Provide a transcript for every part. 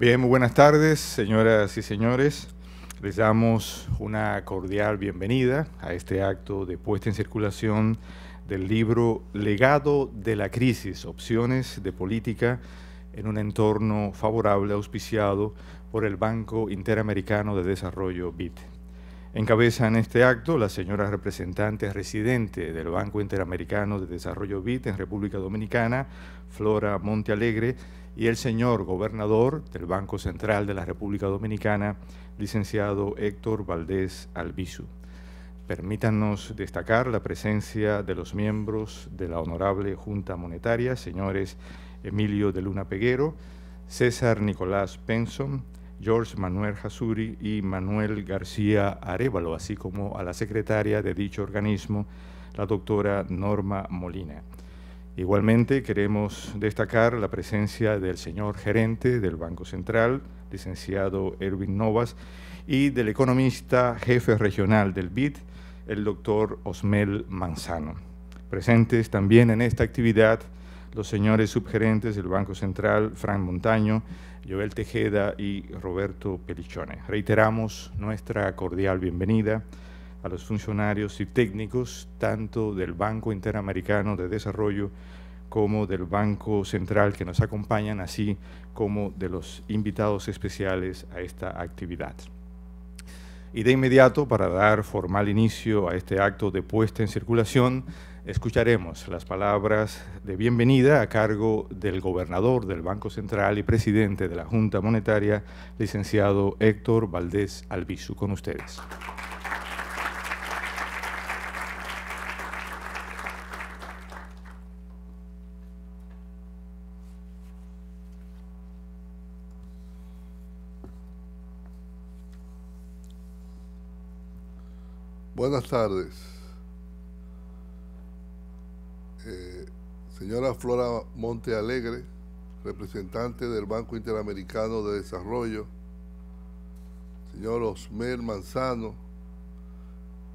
Bien, muy buenas tardes, señoras y señores. Les damos una cordial bienvenida a este acto de puesta en circulación del libro Legado de la Crisis, Opciones de Política en un entorno favorable auspiciado por el Banco Interamericano de Desarrollo BIT. Encabezan este acto la señoras representante residente del Banco Interamericano de Desarrollo BIT en República Dominicana, Flora Montealegre, y el señor gobernador del Banco Central de la República Dominicana, licenciado Héctor Valdés Albizu. Permítanos destacar la presencia de los miembros de la Honorable Junta Monetaria, señores Emilio de Luna Peguero, César Nicolás Penson, George Manuel Hasuri y Manuel García Arevalo, así como a la secretaria de dicho organismo, la doctora Norma Molina. Igualmente queremos destacar la presencia del señor gerente del Banco Central, licenciado Erwin Novas, y del economista jefe regional del BID, el doctor Osmel Manzano. Presentes también en esta actividad los señores subgerentes del Banco Central, Frank Montaño, Joel Tejeda y Roberto Pelichone. Reiteramos nuestra cordial bienvenida a los funcionarios y técnicos tanto del Banco Interamericano de Desarrollo como del Banco Central que nos acompañan, así como de los invitados especiales a esta actividad. Y de inmediato, para dar formal inicio a este acto de puesta en circulación, escucharemos las palabras de bienvenida a cargo del gobernador del Banco Central y presidente de la Junta Monetaria, licenciado Héctor Valdés Albizu. Con ustedes. Buenas tardes. Señora Flora Monte Alegre, representante del Banco Interamericano de Desarrollo. Señor Osmer Manzano,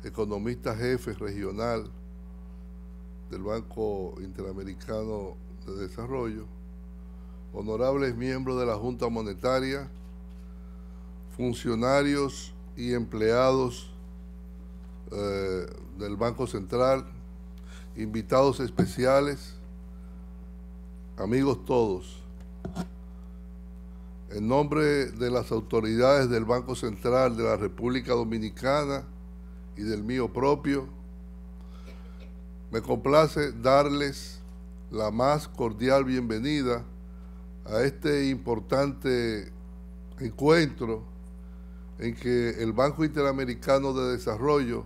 economista jefe regional del Banco Interamericano de Desarrollo, honorables miembros de la Junta Monetaria, funcionarios y empleados eh, del Banco Central, invitados especiales, amigos todos, en nombre de las autoridades del Banco Central de la República Dominicana y del mío propio, me complace darles la más cordial bienvenida a este importante encuentro en que el Banco Interamericano de Desarrollo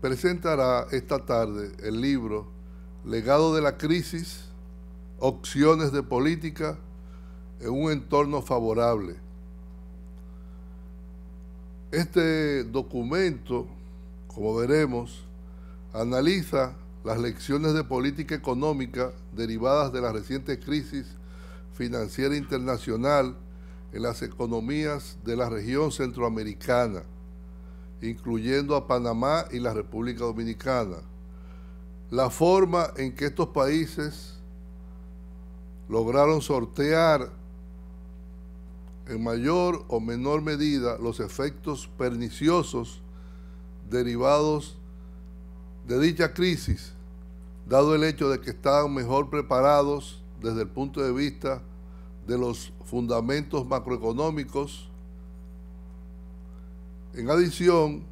presentará esta tarde el libro Legado de la Crisis opciones de política en un entorno favorable. Este documento, como veremos, analiza las lecciones de política económica derivadas de la reciente crisis financiera internacional en las economías de la región centroamericana, incluyendo a Panamá y la República Dominicana. La forma en que estos países lograron sortear en mayor o menor medida los efectos perniciosos derivados de dicha crisis, dado el hecho de que estaban mejor preparados desde el punto de vista de los fundamentos macroeconómicos. En adición,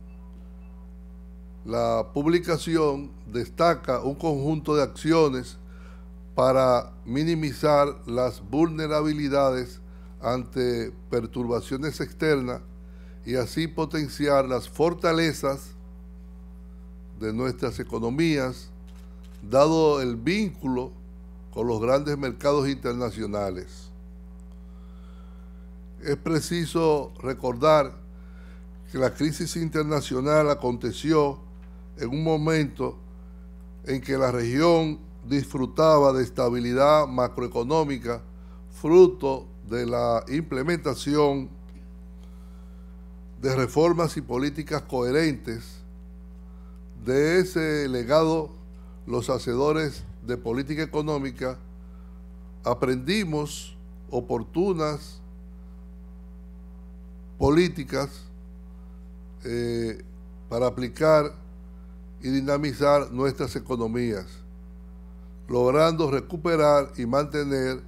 la publicación destaca un conjunto de acciones para minimizar las vulnerabilidades ante perturbaciones externas y así potenciar las fortalezas de nuestras economías, dado el vínculo con los grandes mercados internacionales. Es preciso recordar que la crisis internacional aconteció en un momento en que la región disfrutaba de estabilidad macroeconómica, fruto de la implementación de reformas y políticas coherentes. De ese legado, los hacedores de política económica aprendimos oportunas políticas eh, para aplicar y dinamizar nuestras economías logrando recuperar y mantener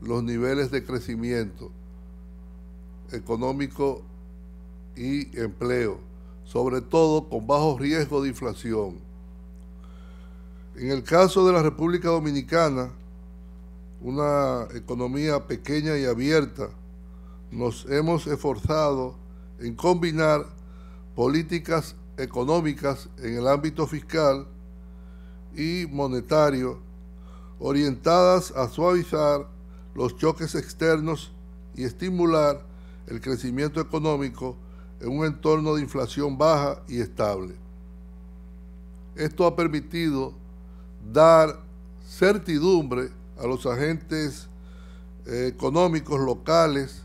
los niveles de crecimiento económico y empleo, sobre todo con bajo riesgo de inflación. En el caso de la República Dominicana, una economía pequeña y abierta, nos hemos esforzado en combinar políticas económicas en el ámbito fiscal y monetario orientadas a suavizar los choques externos y estimular el crecimiento económico en un entorno de inflación baja y estable. Esto ha permitido dar certidumbre a los agentes eh, económicos locales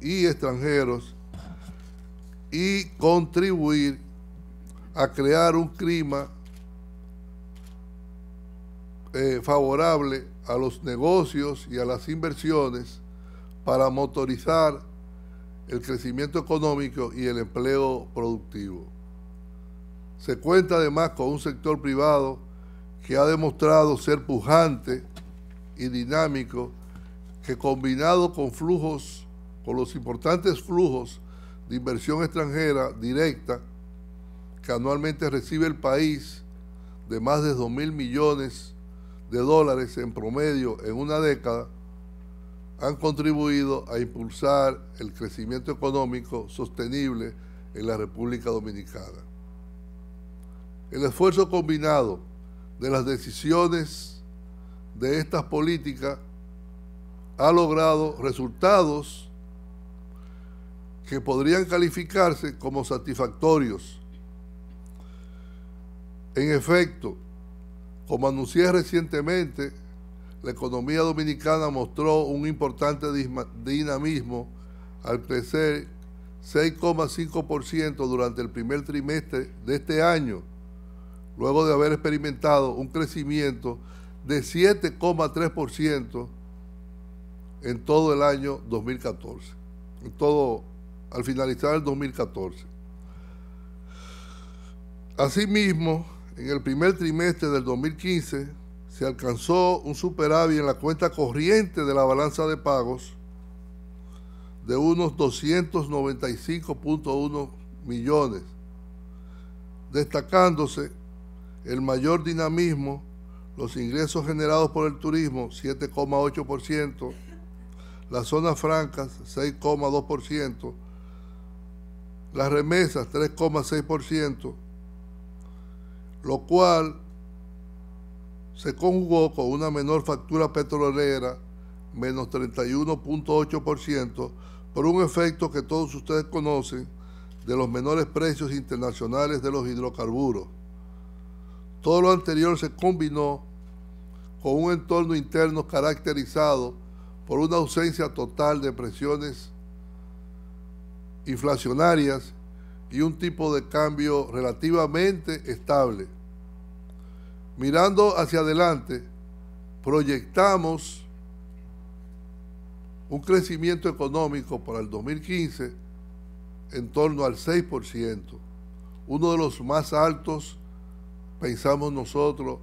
y extranjeros y contribuir a crear un clima eh, favorable a los negocios y a las inversiones para motorizar el crecimiento económico y el empleo productivo. Se cuenta además con un sector privado que ha demostrado ser pujante y dinámico, que combinado con flujos, con los importantes flujos de inversión extranjera directa que anualmente recibe el país de más de 2 mil millones de dólares en promedio en una década han contribuido a impulsar el crecimiento económico sostenible en la República Dominicana. El esfuerzo combinado de las decisiones de estas políticas ha logrado resultados que podrían calificarse como satisfactorios. En efecto, como anuncié recientemente, la economía dominicana mostró un importante dinamismo al crecer 6,5% durante el primer trimestre de este año, luego de haber experimentado un crecimiento de 7,3% en todo el año 2014, todo al finalizar el 2014. Asimismo, en el primer trimestre del 2015 se alcanzó un superávit en la cuenta corriente de la balanza de pagos de unos 295.1 millones, destacándose el mayor dinamismo, los ingresos generados por el turismo, 7,8%, las zonas francas, 6,2%, las remesas, 3,6%, lo cual se conjugó con una menor factura petrolera, menos 31.8%, por un efecto que todos ustedes conocen de los menores precios internacionales de los hidrocarburos. Todo lo anterior se combinó con un entorno interno caracterizado por una ausencia total de presiones inflacionarias y un tipo de cambio relativamente estable mirando hacia adelante, proyectamos un crecimiento económico para el 2015 en torno al 6%, uno de los más altos, pensamos nosotros,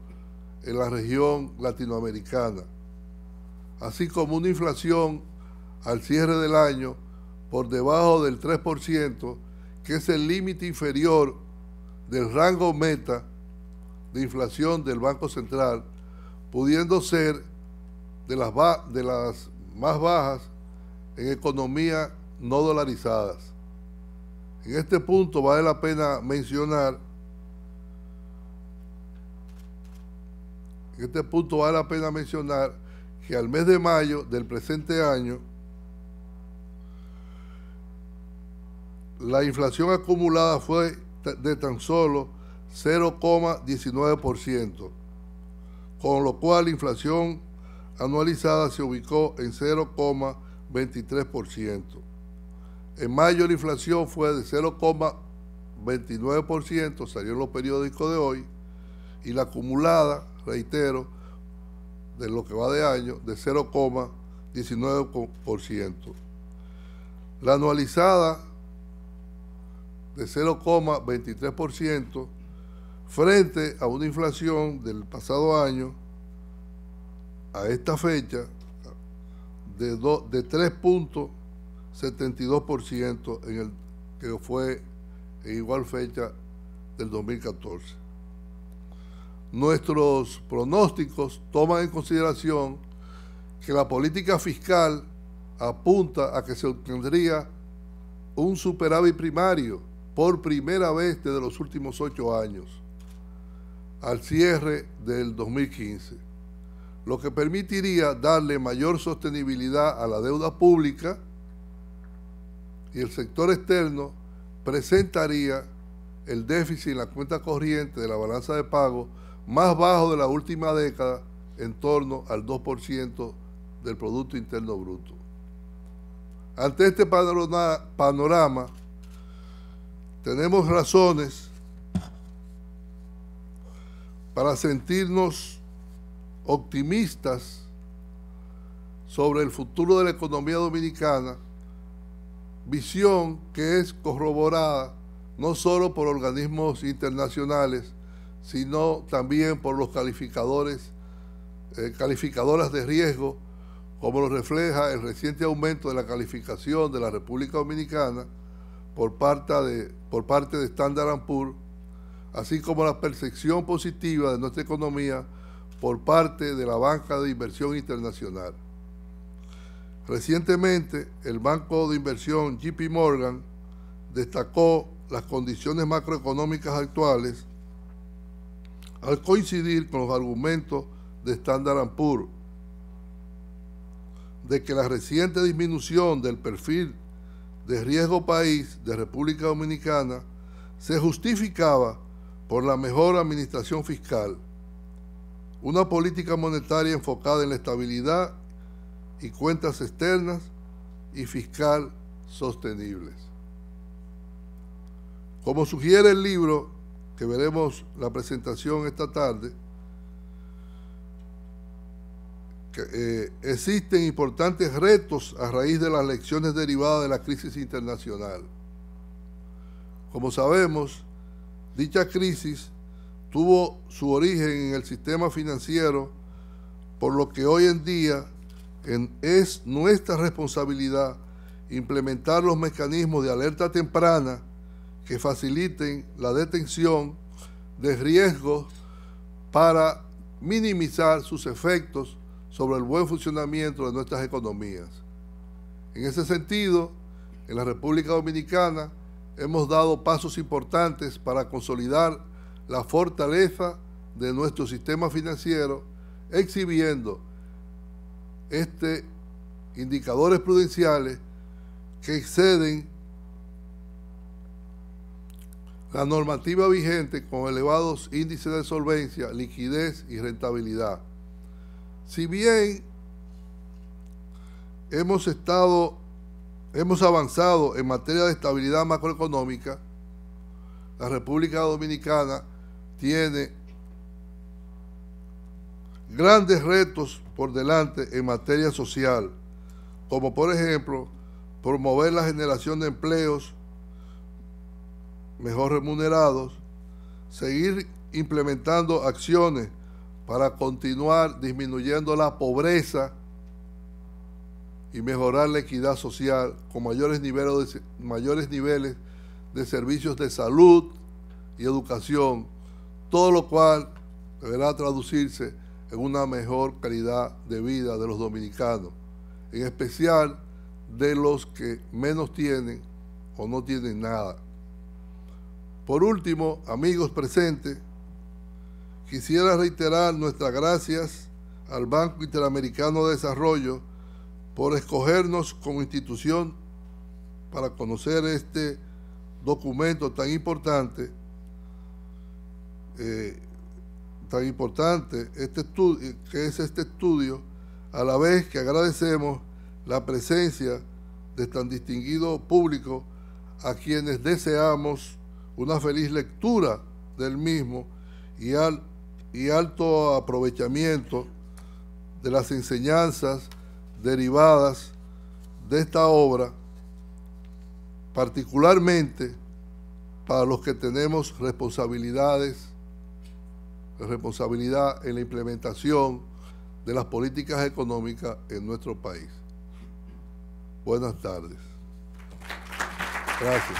en la región latinoamericana, así como una inflación al cierre del año por debajo del 3%, que es el límite inferior del rango meta de inflación del Banco Central, pudiendo ser de las, de las más bajas en economía no dolarizadas. En este punto vale la pena mencionar en este punto vale la pena mencionar que al mes de mayo del presente año la inflación acumulada fue de tan solo 0,19%, con lo cual la inflación anualizada se ubicó en 0,23%. En mayo la inflación fue de 0,29%, salió en los periódicos de hoy, y la acumulada, reitero, de lo que va de año, de 0,19%. La anualizada de 0,23% frente a una inflación del pasado año a esta fecha de, de 3.72% en el que fue en igual fecha del 2014. Nuestros pronósticos toman en consideración que la política fiscal apunta a que se obtendría un superávit primario por primera vez desde los últimos ocho años al cierre del 2015, lo que permitiría darle mayor sostenibilidad a la deuda pública y el sector externo presentaría el déficit en la cuenta corriente de la balanza de pago más bajo de la última década, en torno al 2% del Producto Interno Bruto. Ante este panorama, tenemos razones para sentirnos optimistas sobre el futuro de la economía dominicana, visión que es corroborada no solo por organismos internacionales, sino también por los calificadores, eh, calificadoras de riesgo, como lo refleja el reciente aumento de la calificación de la República Dominicana por parte de, por parte de Standard Poor's así como la percepción positiva de nuestra economía por parte de la banca de inversión internacional. Recientemente, el banco de inversión JP Morgan destacó las condiciones macroeconómicas actuales al coincidir con los argumentos de Standard Poor's de que la reciente disminución del perfil de riesgo país de República Dominicana se justificaba por la mejor administración fiscal, una política monetaria enfocada en la estabilidad y cuentas externas y fiscal sostenibles. Como sugiere el libro que veremos la presentación esta tarde, eh, existen importantes retos a raíz de las lecciones derivadas de la crisis internacional. Como sabemos, Dicha crisis tuvo su origen en el sistema financiero, por lo que hoy en día es nuestra responsabilidad implementar los mecanismos de alerta temprana que faciliten la detención de riesgos para minimizar sus efectos sobre el buen funcionamiento de nuestras economías. En ese sentido, en la República Dominicana, hemos dado pasos importantes para consolidar la fortaleza de nuestro sistema financiero, exhibiendo este indicadores prudenciales que exceden la normativa vigente con elevados índices de solvencia, liquidez y rentabilidad. Si bien hemos estado hemos avanzado en materia de estabilidad macroeconómica. La República Dominicana tiene grandes retos por delante en materia social, como por ejemplo promover la generación de empleos mejor remunerados, seguir implementando acciones para continuar disminuyendo la pobreza, y mejorar la equidad social con mayores niveles de, mayores niveles de servicios de salud y educación, todo lo cual deberá traducirse en una mejor calidad de vida de los dominicanos, en especial de los que menos tienen o no tienen nada. Por último, amigos presentes, quisiera reiterar nuestras gracias al Banco Interamericano de Desarrollo, por escogernos como institución para conocer este documento tan importante, eh, tan importante este estudio, que es este estudio, a la vez que agradecemos la presencia de tan distinguido público a quienes deseamos una feliz lectura del mismo y alto aprovechamiento de las enseñanzas derivadas de esta obra, particularmente para los que tenemos responsabilidades, responsabilidad en la implementación de las políticas económicas en nuestro país. Buenas tardes. Gracias.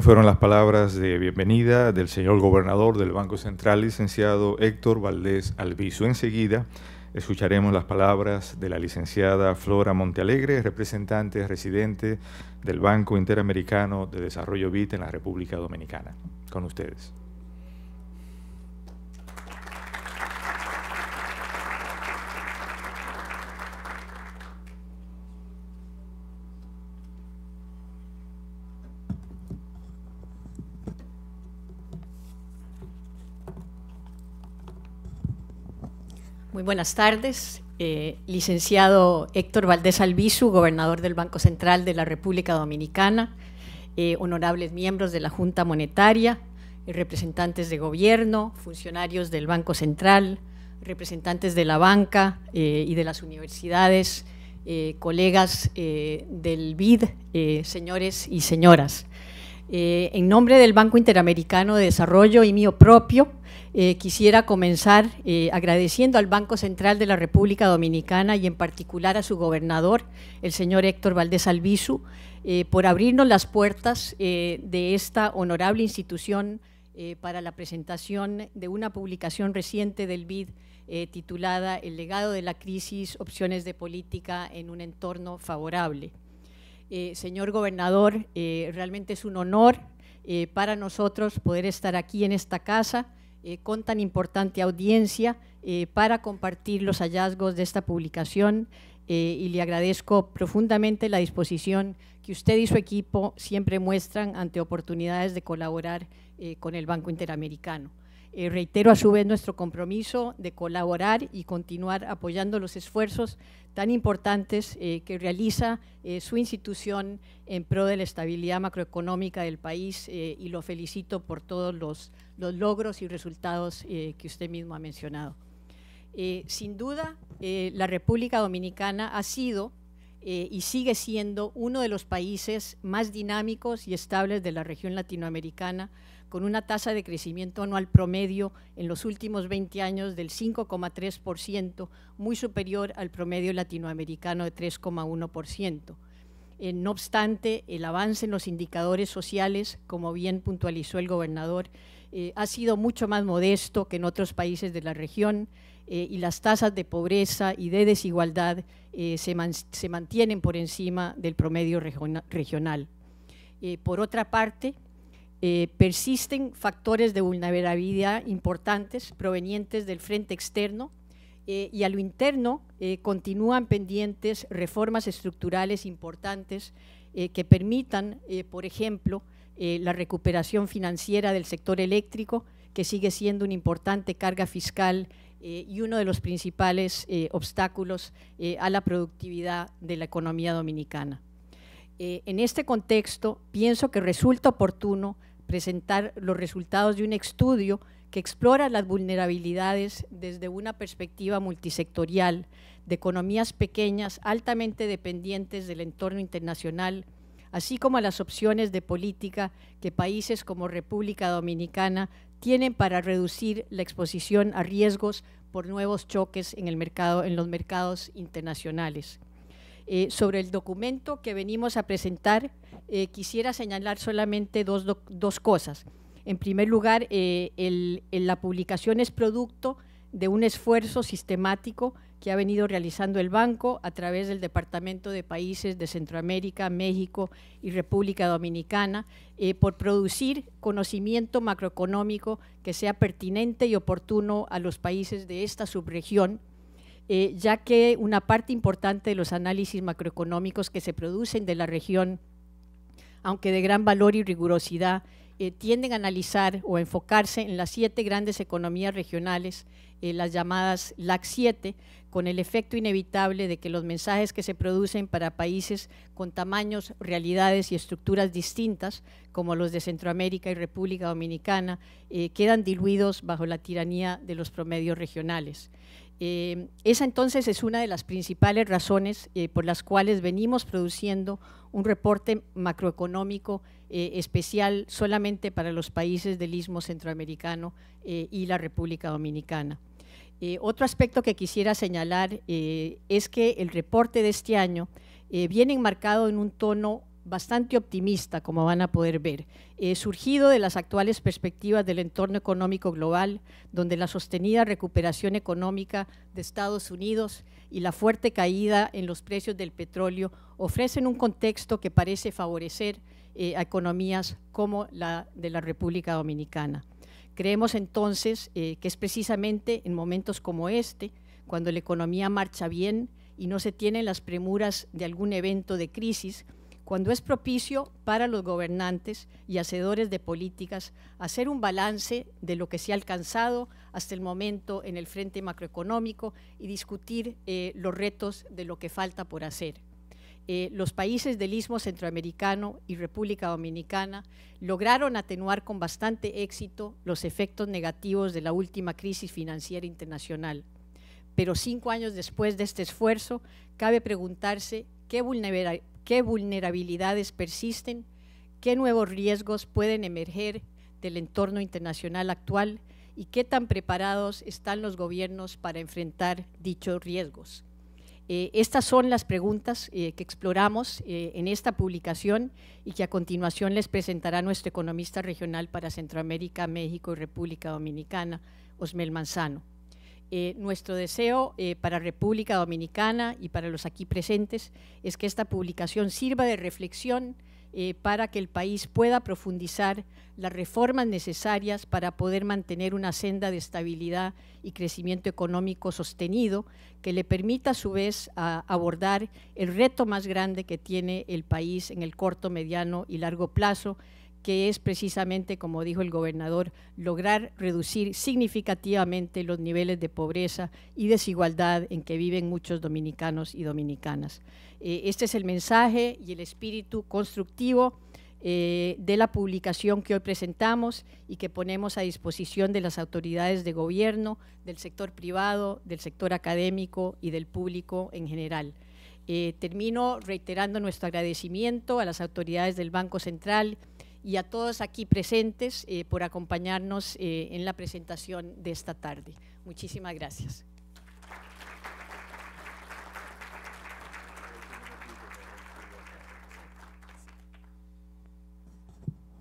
fueron las palabras de bienvenida del señor gobernador del Banco Central, licenciado Héctor Valdés Albizu. Enseguida escucharemos las palabras de la licenciada Flora Montealegre, representante residente del Banco Interamericano de Desarrollo BIT en la República Dominicana. Con ustedes. buenas tardes. Eh, licenciado Héctor Valdés Albizu, gobernador del Banco Central de la República Dominicana, eh, honorables miembros de la Junta Monetaria, eh, representantes de gobierno, funcionarios del Banco Central, representantes de la banca y de las universidades, colegas del BID, señores y señoras. en nombre del Banco Interamericano de Desarrollo y mío propio, eh, quisiera comenzar eh, agradeciendo al Banco Central de la República Dominicana y en particular a su gobernador, el señor Héctor Valdés Albizu, eh, por abrirnos las puertas de esta honorable institución para la presentación de una publicación reciente del BID titulada El legado de la crisis, opciones de política en un entorno favorable. señor gobernador, realmente es un honor para nosotros poder estar aquí en esta casa eh, con tan importante audiencia eh, para compartir los hallazgos de esta publicación eh, y le agradezco profundamente la disposición que usted y su equipo siempre muestran ante oportunidades de colaborar con el Banco Interamericano. Eh, reitero a su vez nuestro compromiso de colaborar y continuar apoyando los esfuerzos tan importantes eh, que realiza eh, su institución en pro de la estabilidad macroeconómica del país y lo felicito por todos los logros y resultados que usted mismo ha mencionado. sin duda, la República Dominicana ha sido y sigue siendo uno de los países más dinámicos y estables de la región latinoamericana, con una tasa de crecimiento anual promedio en los últimos 20 años del 5,3%, muy superior al promedio latinoamericano de 3,1%. Eh, no obstante, el avance en los indicadores sociales, como bien puntualizó el gobernador, eh, ha sido mucho más modesto que en otros países de la región eh, y las tasas de pobreza y de desigualdad se, mantienen por encima del promedio regional. por otra parte, eh, persisten factores de vulnerabilidad importantes provenientes del frente externo eh, y a lo interno eh, continúan pendientes reformas estructurales importantes que permitan, por ejemplo, la recuperación financiera del sector eléctrico, que sigue siendo una importante carga fiscal y uno de los principales obstáculos a la productividad de la economía dominicana. en este contexto, pienso que resulta oportuno presentar los resultados de un estudio que explora las vulnerabilidades desde una perspectiva multisectorial de economías pequeñas altamente dependientes del entorno internacional, así como las opciones de política que países como República Dominicana tienen para reducir la exposición a riesgos por nuevos choques en, los mercados internacionales. Eh, sobre el documento que venimos a presentar, eh, quisiera señalar solamente dos, dos, cosas. En primer lugar, eh, la publicación es producto de un esfuerzo sistemático que ha venido realizando el banco a través del Departamento de Países de Centroamérica, México y República Dominicana eh, por producir conocimiento macroeconómico que sea pertinente y oportuno a los países de esta subregión, ya que una parte importante de los análisis macroeconómicos que se producen de la región aunque de gran valor y rigurosidad, eh, tienden a analizar o enfocarse en las siete grandes economías regionales, eh, las llamadas LAC-7, con el efecto inevitable de que los mensajes que se producen para países con tamaños, realidades y estructuras distintas, como los de Centroamérica y República Dominicana, eh, quedan diluidos bajo la tiranía de los promedios regionales. Eh, esa entonces es una de las principales razones eh, por las cuales venimos produciendo un reporte macroeconómico eh, especial solamente para los países del istmo centroamericano y la República Dominicana. otro aspecto que quisiera señalar es que el reporte de este año viene enmarcado en un tono bastante optimista, como van a poder ver, surgido de las actuales perspectivas del entorno económico global, donde la sostenida recuperación económica de Estados Unidos y la fuerte caída en los precios del petróleo ofrecen un contexto que parece favorecer eh, a economías como la de la República Dominicana. Creemos entonces eh, que es precisamente en momentos como este, cuando la economía marcha bien y no se tienen las premuras de algún evento de crisis, cuando es propicio para los gobernantes y hacedores de políticas hacer un balance de lo que se ha alcanzado hasta el momento en el frente macroeconómico y discutir eh, los retos de lo que falta por hacer. Eh, los países del Istmo Centroamericano y República Dominicana lograron atenuar con bastante éxito los efectos negativos de la última crisis financiera internacional. Pero cinco años después de este esfuerzo, cabe preguntarse qué vulnera qué vulnerabilidades persisten, qué nuevos riesgos pueden emerger del entorno internacional actual y qué tan preparados están los gobiernos para enfrentar dichos riesgos. Eh, estas son las preguntas eh, que exploramos eh, en esta publicación y que a continuación les presentará nuestro economista regional para Centroamérica, México y República Dominicana, Osmel Manzano. Eh, nuestro deseo eh, para República Dominicana y para los aquí presentes es que esta publicación sirva de reflexión eh, para que el país pueda profundizar las reformas necesarias para poder mantener una senda de estabilidad y crecimiento económico sostenido que le permita a su vez abordar el reto más grande que tiene el país en el corto, mediano y largo plazo, que es precisamente, como dijo el gobernador, lograr reducir significativamente los niveles de pobreza y desigualdad en que viven muchos dominicanos y dominicanas. Eh, este es el mensaje y el espíritu constructivo eh, de la publicación que hoy presentamos y que ponemos a disposición de las autoridades de gobierno, del sector privado, del sector académico y del público en general. Eh, termino reiterando nuestro agradecimiento a las autoridades del Banco Central y a todos aquí presentes eh, por acompañarnos eh, en la presentación de esta tarde. Muchísimas gracias.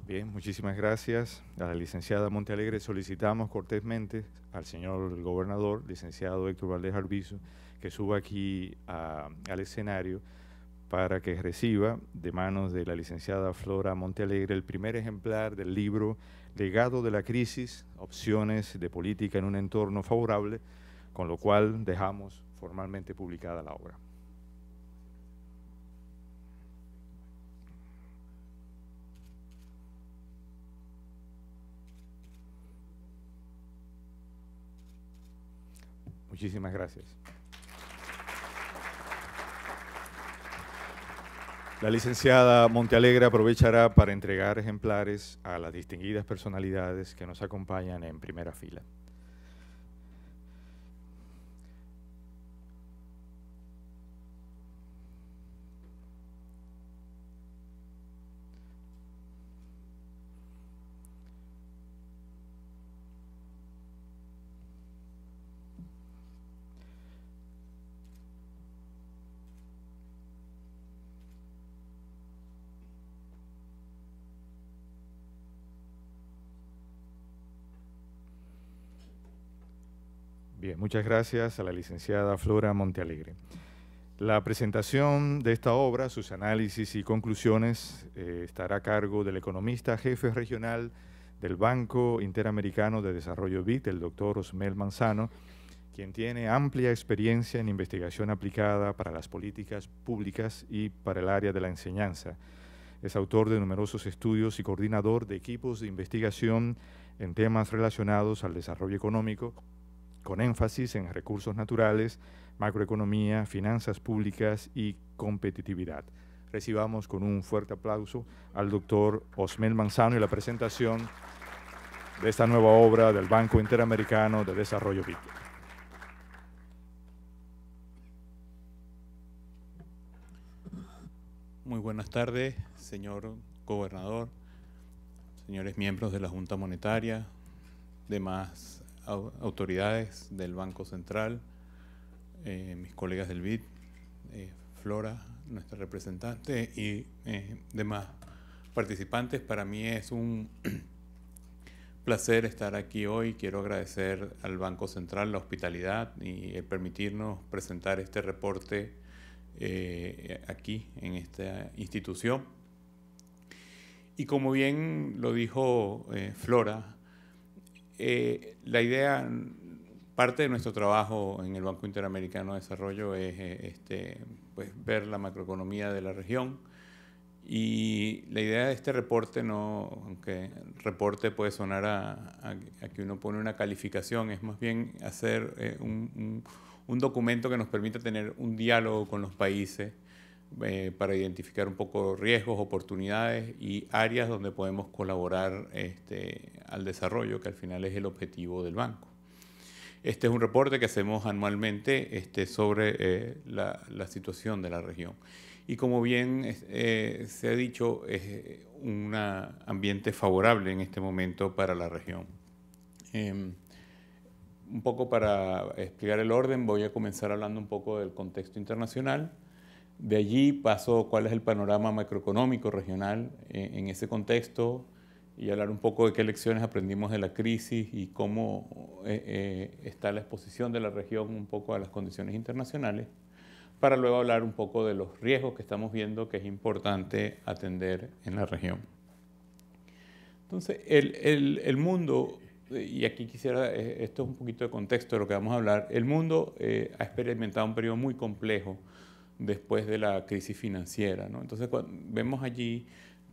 Bien, muchísimas gracias. A la licenciada Montealegre solicitamos cortésmente al señor gobernador, licenciado Héctor Valdés Arbizo, que suba aquí al escenario para que reciba de manos de la licenciada Flora Montealegre el primer ejemplar del libro Legado de la Crisis, Opciones de Política en un Entorno Favorable, con lo cual dejamos formalmente publicada la obra. Muchísimas gracias. La licenciada Montealegre aprovechará para entregar ejemplares a las distinguidas personalidades que nos acompañan en primera fila. Muchas gracias a la licenciada Flora Montealegre. La presentación de esta obra, sus análisis y conclusiones eh, estará a cargo del economista jefe regional del Banco Interamericano de Desarrollo BIT, el doctor Osmel Manzano, quien tiene amplia experiencia en investigación aplicada para las políticas públicas y para el área de la enseñanza. Es autor de numerosos estudios y coordinador de equipos de investigación en temas relacionados al desarrollo económico, con énfasis en recursos naturales, macroeconomía, finanzas públicas y competitividad. Recibamos con un fuerte aplauso al doctor Osmel Manzano y la presentación de esta nueva obra del Banco Interamericano de Desarrollo BID. Muy buenas tardes, señor gobernador, señores miembros de la Junta Monetaria, demás autoridades del Banco Central, eh, mis colegas del BID, eh, Flora, nuestra representante y eh, demás participantes. Para mí es un placer estar aquí hoy. Quiero agradecer al Banco Central la hospitalidad y permitirnos presentar este reporte aquí en esta institución. Y como bien lo dijo Flora, eh, la idea, parte de nuestro trabajo en el Banco Interamericano de Desarrollo es eh, este, pues, ver la macroeconomía de la región. Y la idea de este reporte, no, aunque reporte puede sonar a, que uno pone una calificación, es más bien hacer eh, un documento que nos permita tener un diálogo con los países eh, para identificar un poco riesgos, oportunidades y áreas donde podemos colaborar este, al desarrollo, que al final es el objetivo del banco. Este es un reporte que hacemos anualmente este, sobre eh, la, situación de la región. Y como bien eh, se ha dicho, es un ambiente favorable en este momento para la región. Em, un poco para explicar el orden, voy a comenzar hablando un poco del contexto internacional de allí paso cuál es el panorama macroeconómico regional eh, en, ese contexto y hablar un poco de qué lecciones aprendimos de la crisis y cómo eh, eh, está la exposición de la región un poco a las condiciones internacionales, para luego hablar un poco de los riesgos que estamos viendo que es importante atender en la región. Entonces, el, mundo, y aquí quisiera, esto es un poquito de contexto de lo que vamos a hablar, el mundo ha experimentado un periodo muy complejo después de la crisis financiera. Entonces vemos allí,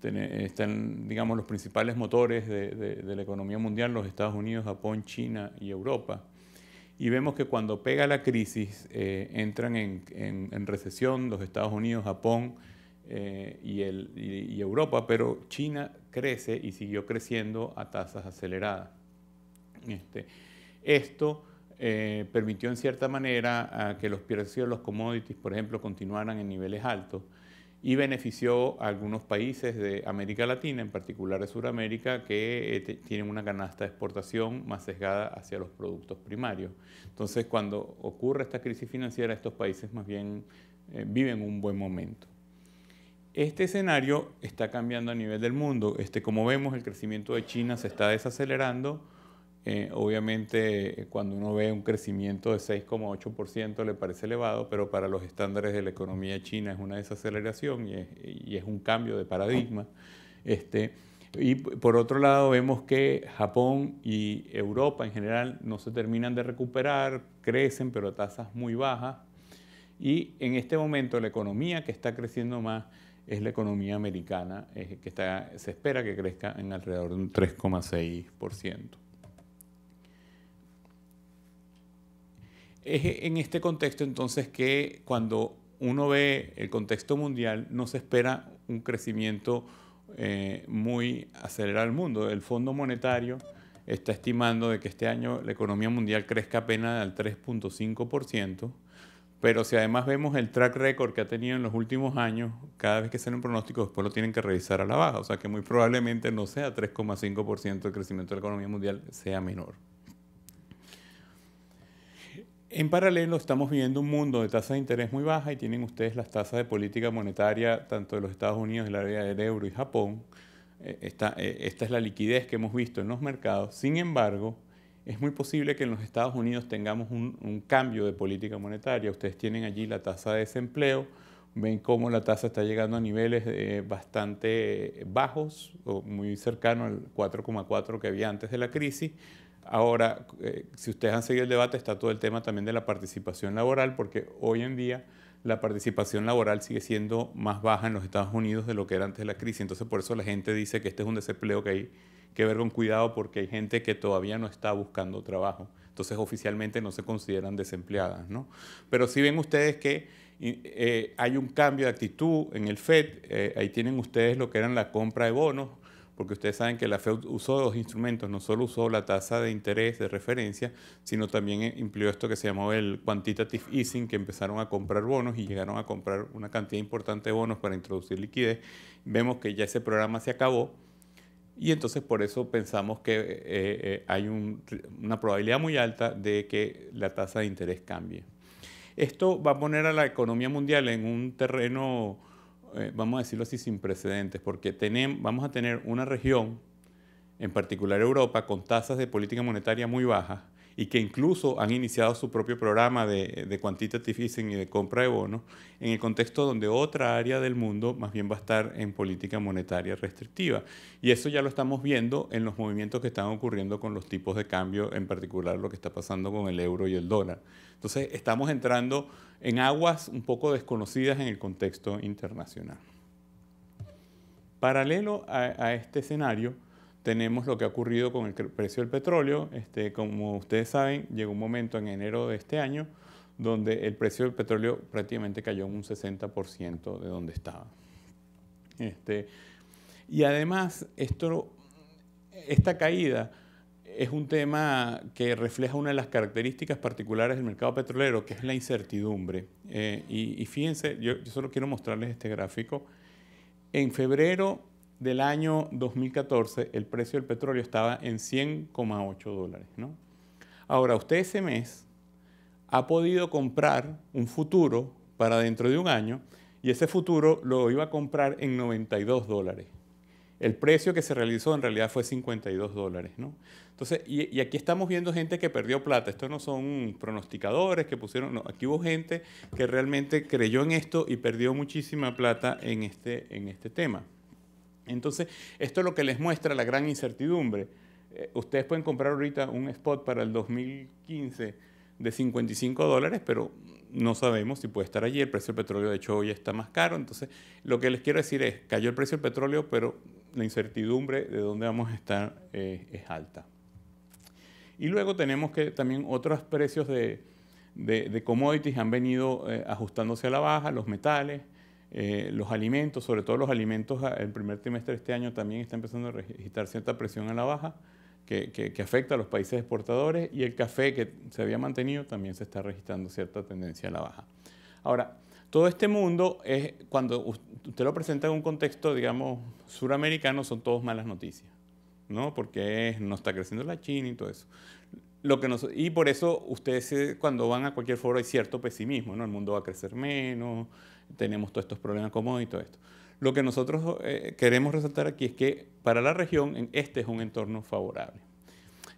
están digamos, los principales motores de, la economía mundial, los Estados Unidos, Japón, China y Europa y vemos que cuando pega la crisis eh, entran en, recesión los Estados Unidos, Japón eh, y, el, Europa, pero China crece y siguió creciendo a tasas aceleradas. Este, esto eh, permitió en cierta manera que los precios de los commodities, por ejemplo, continuaran en niveles altos y benefició a algunos países de América Latina, en particular de Sudamérica, que eh, tienen una canasta de exportación más sesgada hacia los productos primarios. Entonces, cuando ocurre esta crisis financiera, estos países más bien eh, viven un buen momento. Este escenario está cambiando a nivel del mundo. Este, como vemos, el crecimiento de China se está desacelerando eh, obviamente, eh, cuando uno ve un crecimiento de 6,8% le parece elevado, pero para los estándares de la economía china es una desaceleración y es, un cambio de paradigma. Este, y por otro lado, vemos que Japón y Europa en general no se terminan de recuperar, crecen, pero a tasas muy bajas. Y en este momento la economía que está creciendo más es la economía americana, eh, que se espera que crezca en alrededor de un 3,6%. Es en este contexto entonces que cuando uno ve el contexto mundial no se espera un crecimiento eh, muy acelerado al mundo. El Fondo Monetario está estimando de que este año la economía mundial crezca apenas al 3.5%, pero si además vemos el track record que ha tenido en los últimos años, cada vez que salen pronósticos después lo tienen que revisar a la baja, o sea que muy probablemente no sea 3.5% el crecimiento de la economía mundial, sea menor. En paralelo estamos viviendo un mundo de tasas de interés muy baja y tienen ustedes las tasas de política monetaria tanto de los Estados Unidos, del área del euro y Japón. Eh, eh, esta, es la liquidez que hemos visto en los mercados. Sin embargo, es muy posible que en los Estados Unidos tengamos un, cambio de política monetaria. Ustedes tienen allí la tasa de desempleo, ven cómo la tasa está llegando a niveles eh, bastante bajos o muy cercano al 4,4 que había antes de la crisis. Ahora, eh, si ustedes han seguido el debate, está todo el tema también de la participación laboral, porque hoy en día la participación laboral sigue siendo más baja en los Estados Unidos de lo que era antes de la crisis. Entonces, por eso la gente dice que este es un desempleo que hay que ver con cuidado porque hay gente que todavía no está buscando trabajo. Entonces, oficialmente no se consideran desempleadas, ¿no? Pero si ven ustedes que eh, hay un cambio de actitud en el FED, eh, ahí tienen ustedes lo que eran la compra de bonos, porque ustedes saben que la FED usó dos instrumentos, no solo usó la tasa de interés de referencia, sino también eh, empleó esto que se llamó el quantitative easing, que empezaron a comprar bonos y llegaron a comprar una cantidad importante de bonos para introducir liquidez. Vemos que ya ese programa se acabó. Y entonces por eso pensamos que eh, eh, hay una probabilidad muy alta de que la tasa de interés cambie. Esto va a poner a la economía mundial en un terreno eh, vamos a decirlo así, sin precedentes, porque tenemos, vamos a tener una región, en particular Europa, con tasas de política monetaria muy bajas, y que incluso han iniciado su propio programa de, de quantitative easing y de compra de bonos, en el contexto donde otra área del mundo más bien va a estar en política monetaria restrictiva. Y eso ya lo estamos viendo en los movimientos que están ocurriendo con los tipos de cambio, en particular lo que está pasando con el euro y el dólar. Entonces estamos entrando en aguas un poco desconocidas en el contexto internacional. Paralelo a este escenario, tenemos lo que ha ocurrido con el precio del petróleo. Este, como ustedes saben, llegó un momento en enero de este año donde el precio del petróleo prácticamente cayó un 60% de donde estaba. Este, y además, esto, esta caída es un tema que refleja una de las características particulares del mercado petrolero, que es la incertidumbre. Eh, y, fíjense, yo, yo solo quiero mostrarles este gráfico. En febrero del año 2014 el precio del petróleo estaba en 100,8 dólares. ¿no? Ahora, usted ese mes ha podido comprar un futuro para dentro de un año y ese futuro lo iba a comprar en 92 dólares. El precio que se realizó en realidad fue 52 dólares. ¿no? Entonces, y, aquí estamos viendo gente que perdió plata. Estos no son pronosticadores que pusieron, no, aquí hubo gente que realmente creyó en esto y perdió muchísima plata en este, en este tema. Entonces, esto es lo que les muestra la gran incertidumbre. Eh, ustedes pueden comprar ahorita un spot para el 2015 de 55 dólares, pero no sabemos si puede estar allí. El precio del petróleo, de hecho, hoy está más caro. Entonces, lo que les quiero decir es, cayó el precio del petróleo, pero la incertidumbre de dónde vamos a estar eh, es alta. Y luego tenemos que también otros precios de, commodities han venido eh, ajustándose a la baja, los metales, eh, los alimentos, sobre todo los alimentos, ah, el primer trimestre de este año también está empezando a registrar cierta presión a la baja que, afecta a los países exportadores y el café que se había mantenido también se está registrando cierta tendencia a la baja. Ahora, todo este mundo es, cuando usted lo presenta en un contexto, digamos, suramericano, son todos malas noticias, ¿no? Porque no está creciendo la China y todo eso. Lo que nos, y por eso ustedes eh, cuando van a cualquier foro hay cierto pesimismo, ¿no? El mundo va a crecer menos, tenemos todos estos problemas como y todo esto. Lo que nosotros eh, queremos resaltar aquí es que para la región este es un entorno favorable.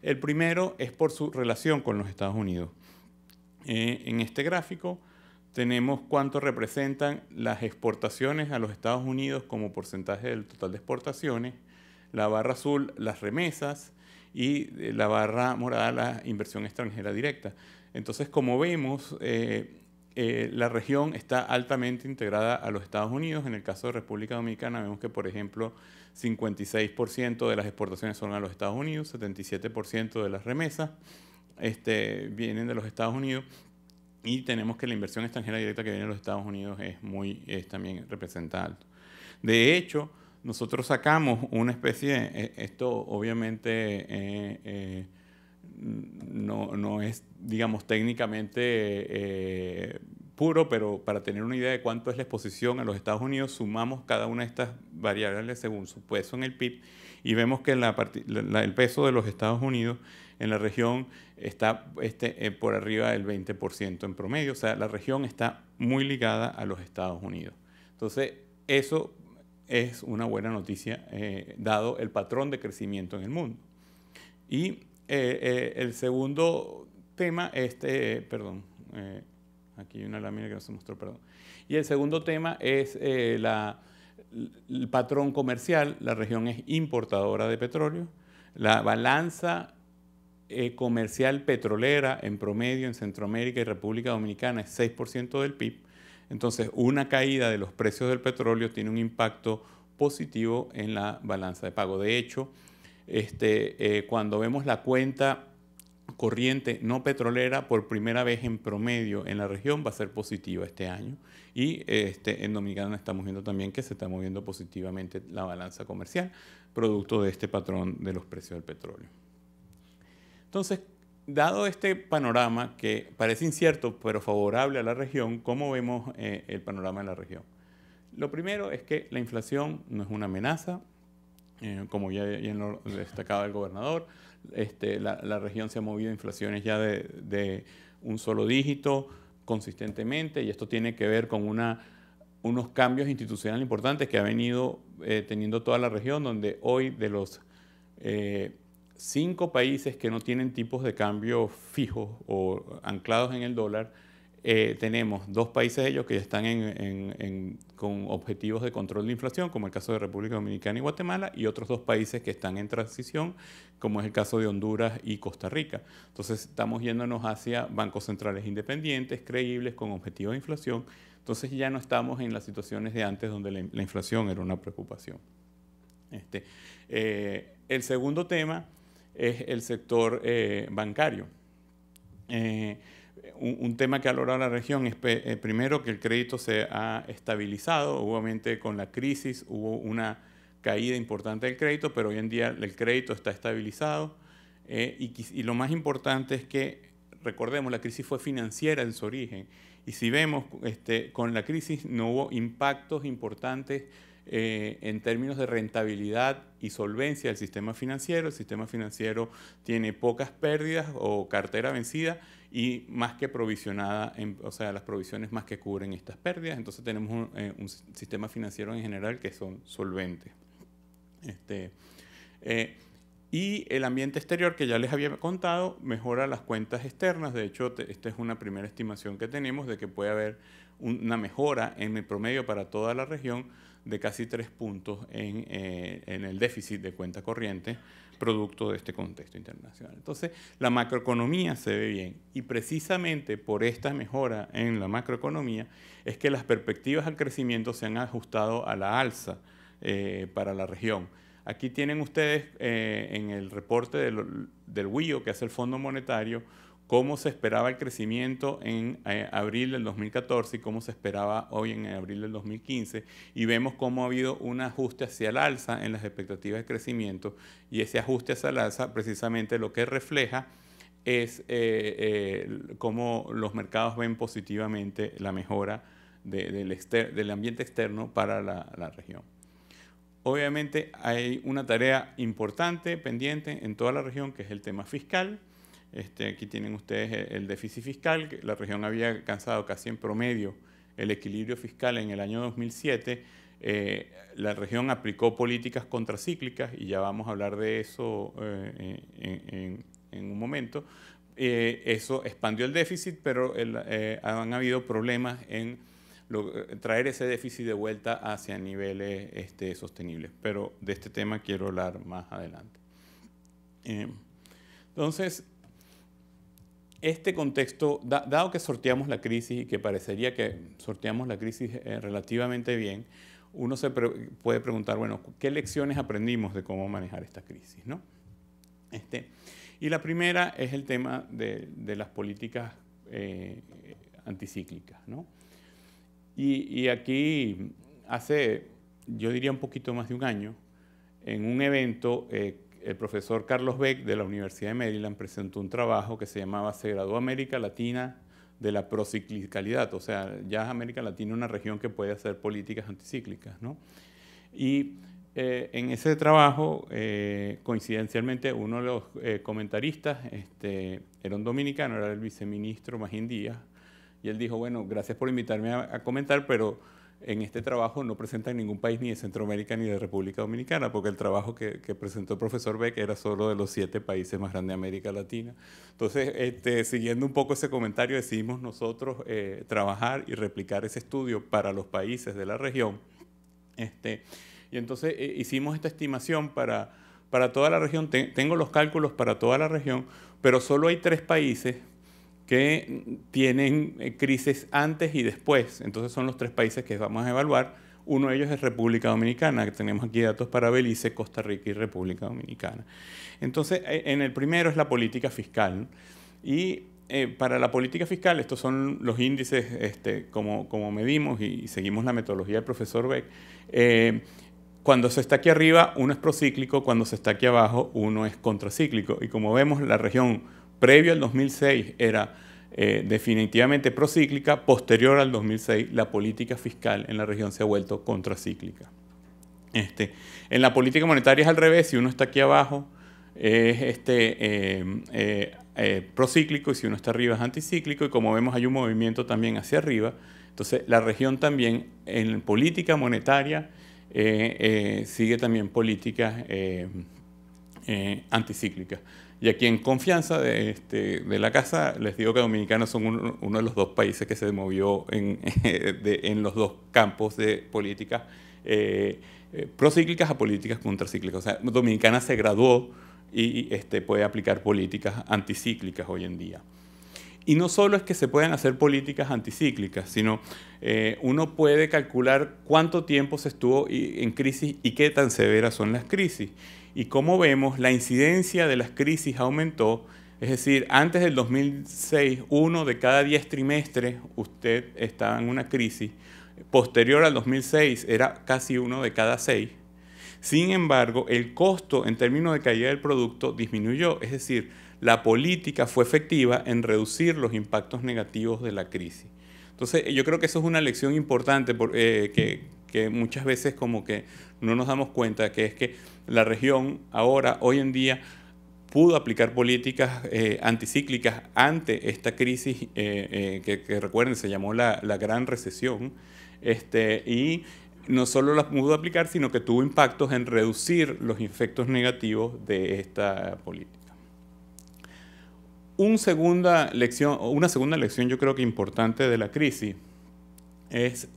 El primero es por su relación con los Estados Unidos. Eh, en este gráfico tenemos cuánto representan las exportaciones a los Estados Unidos como porcentaje del total de exportaciones, la barra azul las remesas y eh, la barra morada la inversión extranjera directa. Entonces, como vemos, eh, la región está altamente integrada a los Estados Unidos. En el caso de República Dominicana vemos que, por ejemplo, 56% de las exportaciones son a los Estados Unidos, 77% de las remesas este, vienen de los Estados Unidos y tenemos que la inversión extranjera directa que viene de los Estados Unidos es muy, es, también representada. De hecho, nosotros sacamos una especie, eh, esto obviamente... Eh, eh no, no es, digamos, técnicamente eh, puro, pero para tener una idea de cuánto es la exposición a los Estados Unidos, sumamos cada una de estas variables según su peso en el PIB y vemos que el peso de los Estados Unidos en la región está este, eh, por arriba del 20% en promedio, o sea, la región está muy ligada a los Estados Unidos. Entonces, eso es una buena noticia, eh, dado el patrón de crecimiento en el mundo. Y eh, eh, el segundo tema, este, perdón, eh, aquí una lámina que se mostró, perdón. Y el segundo tema es el patrón comercial. La región es importadora de petróleo. La balanza comercial petrolera en promedio en Centroamérica y República Dominicana es 6% del PIB. Entonces, una caída de los precios del petróleo tiene un impacto positivo en la balanza de pago. De hecho, este, eh, cuando vemos la cuenta corriente no petrolera por primera vez en promedio en la región va a ser positiva este año y este, en Dominicana estamos viendo también que se está moviendo positivamente la balanza comercial producto de este patrón de los precios del petróleo. Entonces, dado este panorama que parece incierto pero favorable a la región, ¿cómo vemos eh, el panorama de la región? Lo primero es que la inflación no es una amenaza, eh, como ya lo destacaba el gobernador. Este, la, región se ha movido a inflaciones ya de, un solo dígito consistentemente y esto tiene que ver con unos cambios institucionales importantes que ha venido eh, teniendo toda la región, donde hoy de los eh, cinco países que no tienen tipos de cambio fijos o anclados en el dólar, eh, tenemos dos países ellos que ya están en, con objetivos de control de inflación, como el caso de República Dominicana y Guatemala, y otros dos países que están en transición, como es el caso de Honduras y Costa Rica. Entonces estamos yéndonos hacia bancos centrales independientes, creíbles, con objetivos de inflación. Entonces ya no estamos en las situaciones de antes donde la, inflación era una preocupación. Este, eh, el segundo tema es el sector eh, bancario un, tema que ha logrado la región es eh, primero que el crédito se ha estabilizado, obviamente con la crisis hubo una caída importante del crédito, pero hoy en día el crédito está estabilizado eh, y, y, lo más importante es que, recordemos, la crisis fue financiera en su origen y si vemos, este, con la crisis no hubo impactos importantes eh, en términos de rentabilidad y solvencia del sistema financiero. El sistema financiero tiene pocas pérdidas o cartera vencida y más que provisionada, o sea, las provisiones más que cubren estas pérdidas. Entonces tenemos un, eh, sistema financiero en general que son solventes. Este, eh, y el ambiente exterior, que ya les había contado, mejora las cuentas externas. De hecho, esta es una primera estimación que tenemos de que puede haber una mejora en el promedio para toda la región de casi tres puntos eh, en, el déficit de cuenta corriente producto de este contexto internacional. Entonces, la macroeconomía se ve bien y precisamente por esta mejora en la macroeconomía es que las perspectivas al crecimiento se han ajustado a la alza eh, para la región. Aquí tienen ustedes eh, en el reporte del, del WIO, que hace el Fondo Monetario, cómo se esperaba el crecimiento en eh, abril del 2014 y cómo se esperaba hoy en abril del 2015 y vemos cómo ha habido un ajuste hacia el alza en las expectativas de crecimiento y ese ajuste hacia el alza precisamente lo que refleja es eh, eh, cómo los mercados ven positivamente la mejora del, ambiente externo para la, la región. Obviamente hay una tarea importante pendiente en toda la región que es el tema fiscal este, aquí tienen ustedes el déficit fiscal. La región había alcanzado casi en promedio el equilibrio fiscal en el año 2007. Eh, la región aplicó políticas contracíclicas y ya vamos a hablar de eso eh, en, un momento. Eh, eso expandió el déficit, pero han habido problemas en traer ese déficit de vuelta hacia niveles este, sostenibles. Pero de este tema quiero hablar más adelante. entonces, este contexto, dado que sorteamos la crisis y que parecería que sorteamos la crisis eh, relativamente bien, uno se puede preguntar, bueno, ¿qué lecciones aprendimos de cómo manejar esta crisis? ¿no? Este, y la primera es el tema de, las políticas eh, anticíclicas. ¿no? Y, aquí hace, yo diría un poquito más de un año, en un evento eh, el profesor Carlos Beck de la Universidad de Maryland presentó un trabajo que se llamaba Se graduó América Latina de la prociclicalidad, o sea, ya es América Latina una región que puede hacer políticas anticíclicas, ¿no? Y eh, en ese trabajo, eh, coincidencialmente, uno de los eh, comentaristas este, era un dominicano, era el viceministro Magín Díaz, y él dijo, bueno, gracias por invitarme a comentar, pero en este trabajo no presenta ningún país ni de Centroamérica ni de República Dominicana, porque el trabajo que, presentó el profesor Beck era solo de los siete países más grandes de América Latina. Entonces, este, siguiendo un poco ese comentario, decidimos nosotros eh, trabajar y replicar ese estudio para los países de la región. Este, y entonces eh, hicimos esta estimación para, para toda la región. tengo los cálculos para toda la región, pero solo hay tres países que tienen eh, crisis antes y después. Entonces son los tres países que vamos a evaluar. Uno de ellos es República Dominicana, que tenemos aquí datos para Belice, Costa Rica y República Dominicana. Entonces, eh, en el primero es la política fiscal. Y eh, para la política fiscal, estos son los índices este, como, como, medimos y seguimos la metodología del profesor Beck. cuando se está aquí arriba, uno es procíclico, cuando se está aquí abajo, uno es contracíclico. Y como vemos, la región previo al 2006 era eh, definitivamente procíclica, posterior al 2006 la política fiscal en la región se ha vuelto contracíclica. Este, en la política monetaria es al revés, si uno está aquí abajo es este, eh, eh, procíclico y si uno está arriba es anticíclico y como vemos hay un movimiento también hacia arriba. Entonces la región también en política monetaria sigue también políticas anticíclicas. Y aquí en confianza este, de, la casa, les digo que Dominicana son uno de los dos países que se movió en, los dos campos de políticas eh, eh, procíclicas a políticas contracíclicas. O sea, Dominicana se graduó y este, puede aplicar políticas anticíclicas hoy en día. Y no solo es que se pueden hacer políticas anticíclicas, sino eh, uno puede calcular cuánto tiempo se estuvo en crisis y qué tan severas son las crisis y como vemos, la incidencia de las crisis aumentó, es decir, antes del 2006, uno de cada diez trimestres usted estaba en una crisis, posterior al 2006 era casi uno de cada seis. Sin embargo, el costo en términos de caída del producto disminuyó, es decir, la política fue efectiva en reducir los impactos negativos de la crisis. Entonces, yo creo que eso es una lección importante eh, que, que muchas veces como que no nos damos cuenta, que es que la región ahora, hoy en día, pudo aplicar políticas eh, anticíclicas ante esta crisis eh, eh, que, recuerden se llamó la, gran recesión este, y no solo las pudo aplicar sino que tuvo impactos en reducir los efectos negativos de esta política. segunda lección, una segunda lección yo creo que importante de la crisis es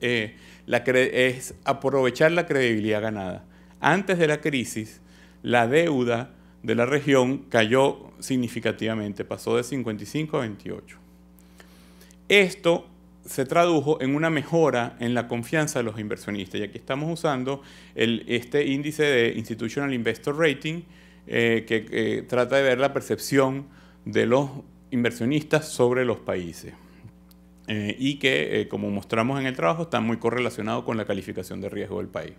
es aprovechar la credibilidad ganada. Antes de la crisis, la deuda de la región cayó significativamente, pasó de 55 a 28. Esto se tradujo en una mejora en la confianza de los inversionistas. Y aquí estamos usando este índice de Institutional Investor Rating eh, que eh, trata de ver la percepción de los inversionistas sobre los países. Eh, y que, eh, como mostramos en el trabajo, está muy correlacionado con la calificación de riesgo del país.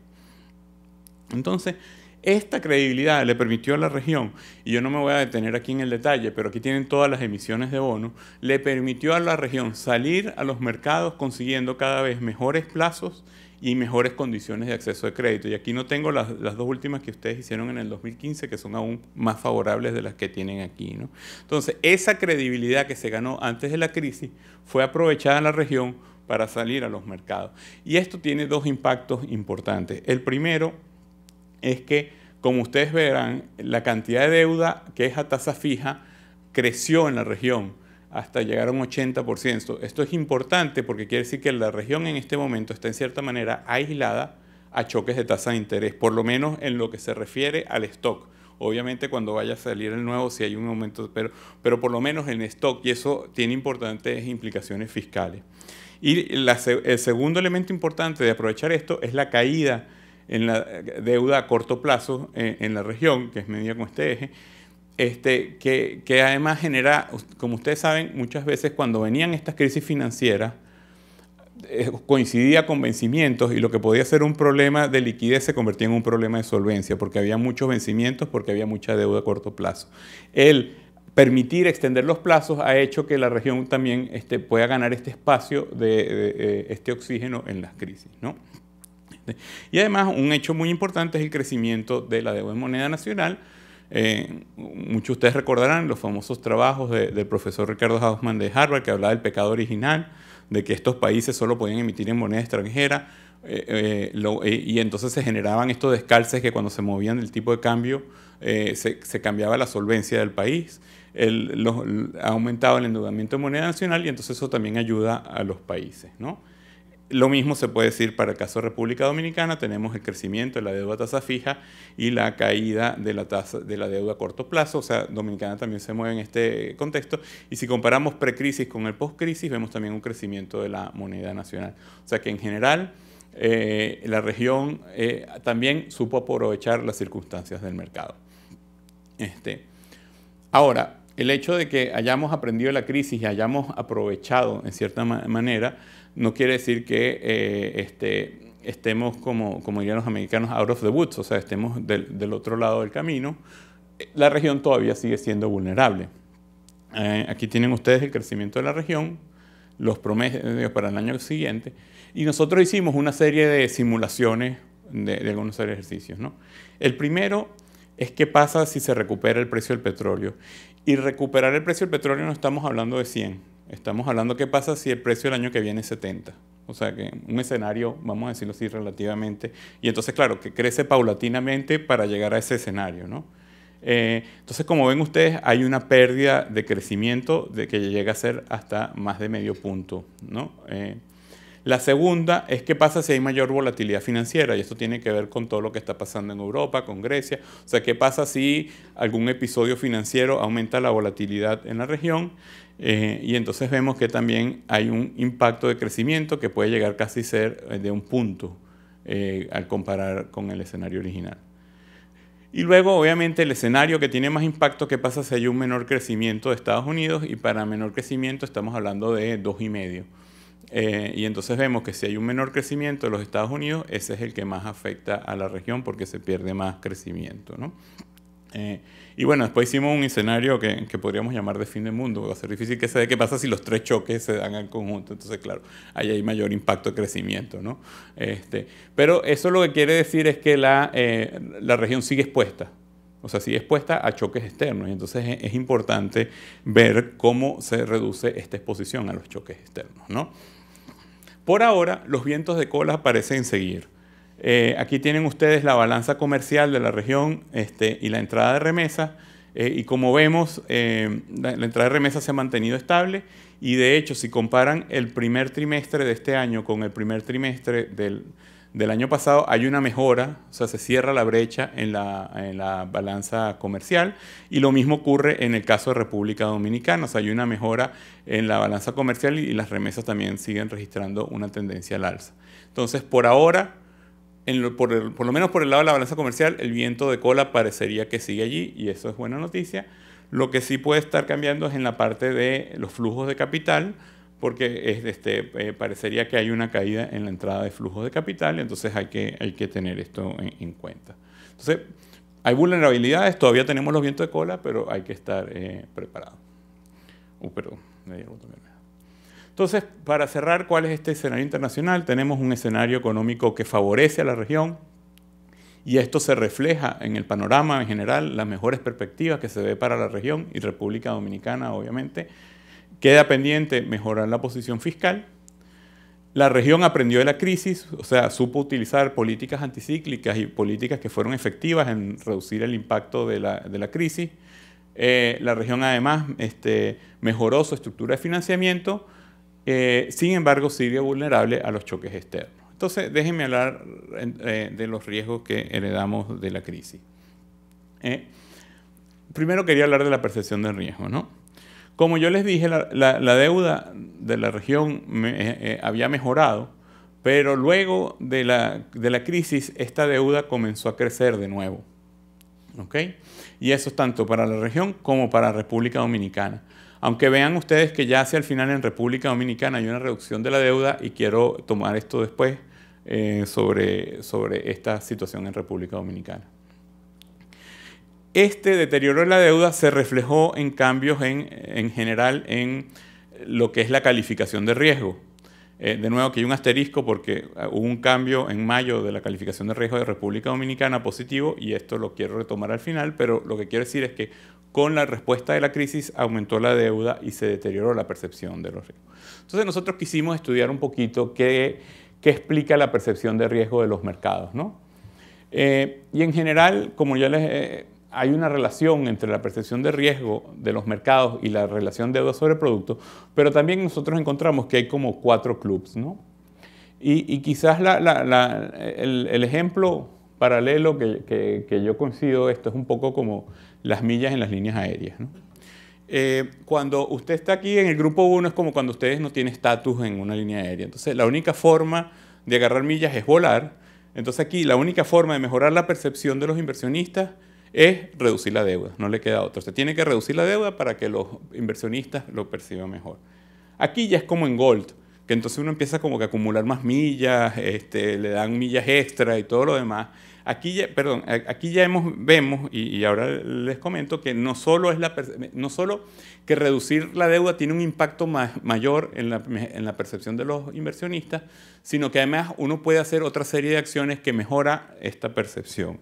Entonces, esta credibilidad le permitió a la región, y yo no me voy a detener aquí en el detalle, pero aquí tienen todas las emisiones de bono, le permitió a la región salir a los mercados consiguiendo cada vez mejores plazos y mejores condiciones de acceso de crédito. Y aquí no tengo las, dos últimas que ustedes hicieron en el 2015, que son aún más favorables de las que tienen aquí. Entonces, esa credibilidad que se ganó antes de la crisis fue aprovechada en la región para salir a los mercados. Y esto tiene dos impactos importantes. El primero es que, como ustedes verán, la cantidad de deuda que es a tasa fija creció en la región hasta llegar a un 80%. Esto es importante porque quiere decir que la región en este momento está en cierta manera aislada a choques de tasa de interés, por lo menos en lo que se refiere al stock. Obviamente cuando vaya a salir el nuevo si hay un aumento, pero, pero por lo menos en stock y eso tiene importantes implicaciones fiscales. Y el segundo elemento importante de aprovechar esto es la caída en la eh, deuda a corto plazo en, eh, en la región, que es medida con este eje, este, que, además genera, como ustedes saben, muchas veces cuando venían estas crisis financieras, eh, coincidía con vencimientos y lo que podía ser un problema de liquidez se convertía en un problema de solvencia, porque había muchos vencimientos, porque había mucha deuda a corto plazo. El permitir extender los plazos ha hecho que la región también este, pueda ganar este espacio de, este oxígeno en las crisis. ¿no? Y además, un hecho muy importante es el crecimiento de la deuda en moneda nacional, eh, muchos de ustedes recordarán los famosos trabajos del profesor Ricardo Hausmann de Harvard, que hablaba del pecado original, de que estos países solo podían emitir en moneda extranjera, eh, eh, y entonces se generaban estos descalces que cuando se movían el tipo de cambio, se, cambiaba la solvencia del país, ha aumentado el endeudamiento de moneda nacional, y entonces eso también ayuda a los países. ¿no? Lo mismo se puede decir para el caso de República Dominicana, tenemos el crecimiento de la deuda a tasa fija y la caída de la, de la deuda a corto plazo, o sea, Dominicana también se mueve en este contexto, y si comparamos precrisis con el postcrisis, vemos también un crecimiento de la moneda nacional. O sea que en general eh, la región eh, también supo aprovechar las circunstancias del mercado. Este, ahora, el hecho de que hayamos aprendido la crisis y hayamos aprovechado en cierta manera, no quiere decir que eh, este, estemos, como, como dirían los americanos, out of the woods, o sea, estemos del, otro lado del camino. La región todavía sigue siendo vulnerable. Eh, aquí tienen ustedes el crecimiento de la región, los promedios para el año siguiente, y nosotros hicimos una serie de simulaciones de, algunos ejercicios. El primero es qué pasa si se recupera el precio del petróleo. Y recuperar el precio del petróleo no estamos hablando de 100, Estamos hablando qué pasa si el precio del año que viene es 70. O sea, que un escenario, vamos a decirlo así, relativamente. Y entonces, claro, que crece paulatinamente para llegar a ese escenario, eh, entonces, como ven ustedes, hay una pérdida de crecimiento de que llega a ser hasta más de medio punto, ¿no? Eh, la segunda es qué pasa si hay mayor volatilidad financiera, y esto tiene que ver con todo lo que está pasando en Europa, con Grecia. O sea, qué pasa si algún episodio financiero aumenta la volatilidad en la región. Eh, y entonces vemos que también hay un impacto de crecimiento que puede llegar casi a ser eh, de un punto eh, al comparar con el escenario original. Y luego, obviamente, el escenario que tiene más impacto, ¿qué pasa si hay un menor crecimiento de Estados Unidos? Y para menor crecimiento estamos hablando de 2,5. medio. y entonces vemos que si hay un menor crecimiento de los Estados Unidos, ese es el que más afecta a la región porque se pierde más crecimiento. ¿no? Y bueno, después hicimos un escenario que, podríamos llamar de fin de mundo. Va a ser difícil que se dé qué pasa si los tres choques se dan al conjunto. Entonces, claro, ahí hay mayor impacto de crecimiento, ¿no? Este, pero eso lo que quiere decir es que eh, la, región sigue expuesta. O sea, sigue expuesta a choques externos. Y entonces es importante ver cómo se reduce esta exposición a los choques externos, ¿no? Por ahora, los vientos de cola parecen seguir. Eh, aquí tienen ustedes la balanza comercial de la región este, y la entrada de remesas. Eh, y como vemos, eh, la, entrada de remesas se ha mantenido estable y de hecho, si comparan el primer trimestre de este año con el primer trimestre del, del año pasado, hay una mejora, o sea, se cierra la brecha en la, en la, balanza comercial y lo mismo ocurre en el caso de República Dominicana, o sea, hay una mejora en la balanza comercial y las remesas también siguen registrando una tendencia al alza. Entonces, por ahora por, lo menos por el lado de la balanza comercial, el viento de cola parecería que sigue allí y eso es buena noticia. Lo que sí puede estar cambiando es en la parte de los flujos de capital, porque este, eh, parecería que hay una caída en la entrada de flujos de capital, entonces hay que, tener esto en, cuenta. Entonces, hay vulnerabilidades, todavía tenemos los vientos de cola, pero hay que estar eh, preparado. preparados. Uh, perdón, me entonces, para cerrar, ¿cuál es este escenario internacional? Tenemos un escenario económico que favorece a la región y esto se refleja en el panorama en general, las mejores perspectivas que se ve para la región y República Dominicana, obviamente. Queda pendiente mejorar la posición fiscal. La región aprendió de la crisis, o sea, supo utilizar políticas anticíclicas y políticas que fueron efectivas en reducir el impacto de la, crisis. Eh, la región además este, mejoró su estructura de financiamiento eh, sin embargo, sigue vulnerable a los choques externos. Entonces, déjenme hablar eh, de los riesgos que heredamos de la crisis. Eh, primero quería hablar de la percepción del riesgo. Como yo les dije, la, deuda de la región había mejorado, pero luego de la, crisis, esta deuda comenzó a crecer de nuevo. Y eso es tanto para la región como para República Dominicana. Aunque vean ustedes que ya hacia el final en República Dominicana hay una reducción de la deuda y quiero tomar esto después eh, sobre, sobre esta situación en República Dominicana. Este deterioro de la deuda se reflejó en cambios en, general en lo que es la calificación de riesgo. Eh, de nuevo, aquí hay un asterisco porque ah, hubo un cambio en mayo de la calificación de riesgo de República Dominicana positivo y esto lo quiero retomar al final, pero lo que quiero decir es que con la respuesta de la crisis aumentó la deuda y se deterioró la percepción de los riesgos. Entonces nosotros quisimos estudiar un poquito qué, qué explica la percepción de riesgo de los mercados. ¿no? Eh, y en general, como ya les... Eh, hay una relación entre la percepción de riesgo de los mercados y la relación deuda sobre producto, pero también nosotros encontramos que hay como cuatro clubs, ¿no? Y, quizás el, el ejemplo paralelo que, yo coincido, esto es un poco como las millas en las líneas aéreas. Eh, cuando usted está aquí en el grupo 1 es como cuando ustedes no tienen estatus en una línea aérea. Entonces la única forma de agarrar millas es volar. Entonces aquí la única forma de mejorar la percepción de los inversionistas es reducir la deuda. No le queda otro. Se tiene que reducir la deuda para que los inversionistas lo perciban mejor. Aquí ya es como en Gold, que entonces uno empieza como que a acumular más millas, este, le dan millas extra y todo lo demás. Aquí ya, perdón, aquí ya hemos, vemos, y, ahora les comento, que no solo, es la, no solo que reducir la deuda tiene un impacto más, mayor en la, en la, percepción de los inversionistas, sino que además uno puede hacer otra serie de acciones que mejora esta percepción.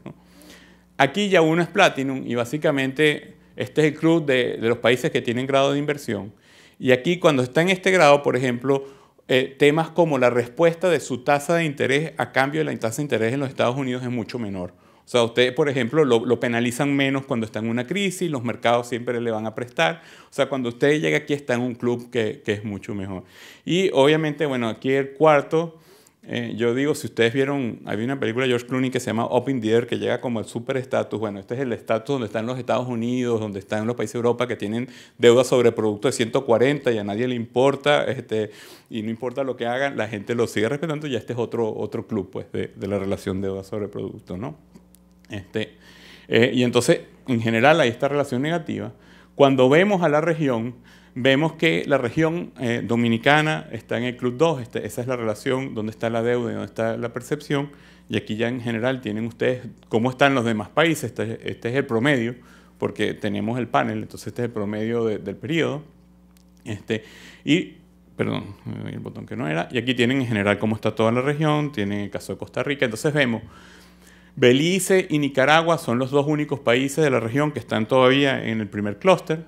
Aquí ya uno es Platinum y básicamente este es el club de los países que tienen grado de inversión. Y aquí cuando está en este grado, por ejemplo, eh, temas como la respuesta de su tasa de interés a cambio de la tasa de interés en los Estados Unidos es mucho menor. O sea, usted, por ejemplo, lo, penalizan menos cuando está en una crisis, los mercados siempre le van a prestar. O sea, cuando usted llega aquí está en un club que, que es mucho mejor. Y obviamente, bueno, aquí el cuarto eh, yo digo, si ustedes vieron, hay una película de George Clooney que se llama Open Deer, que llega como el super estatus. Bueno, este es el estatus donde están los Estados Unidos, donde están los países de Europa que tienen deuda sobre producto de 140 y a nadie le importa, este, y no importa lo que hagan, la gente lo sigue respetando. Y ya este es otro, otro club pues, de, la relación deuda sobre producto, ¿no? Este, eh, y entonces, en general, hay esta relación negativa. Cuando vemos a la región, vemos que la región eh, dominicana está en el Club 2, este, esa es la relación donde está la deuda y donde está la percepción, y aquí ya en general tienen ustedes cómo están los demás países, este, es este el promedio, porque tenemos el panel, entonces este es el promedio del periodo, este, y perdón, el botón que no era, y aquí tienen en general cómo está toda la región, tienen el caso de Costa Rica, entonces vemos, Belice y Nicaragua son los dos únicos países de la región que están todavía en el primer clúster,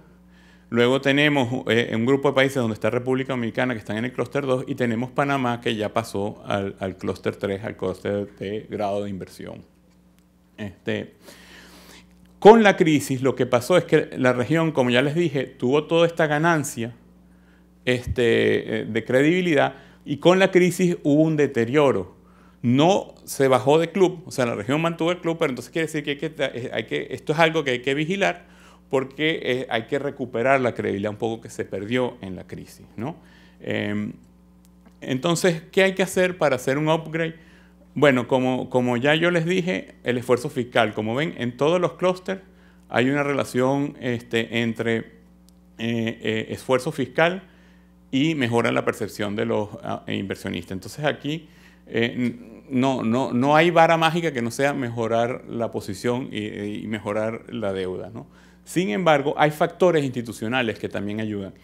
Luego tenemos eh, un grupo de países donde está República Dominicana que están en el clúster 2 y tenemos Panamá que ya pasó al, clúster 3, al clúster de grado de inversión. Este, con la crisis lo que pasó es que la región, como ya les dije, tuvo toda esta ganancia este, eh, de credibilidad y con la crisis hubo un deterioro. No se bajó de club, o sea, la región mantuvo el club, pero entonces quiere decir que, hay que esto es algo que hay que vigilar porque eh, hay que recuperar la credibilidad un poco que se perdió en la crisis. ¿no? Em, entonces, ¿qué hay que hacer para hacer un upgrade? Bueno, como, ya yo les dije, el esfuerzo fiscal. Como ven, en todos los clústeres hay una relación este, entre eh, eh, esfuerzo fiscal y mejora la percepción de los ah, inversionistas. Entonces aquí no, hay vara mágica que no sea mejorar la posición y, y mejorar la deuda. ¿no? Sin embargo, hay factores institucionales que también ayudan.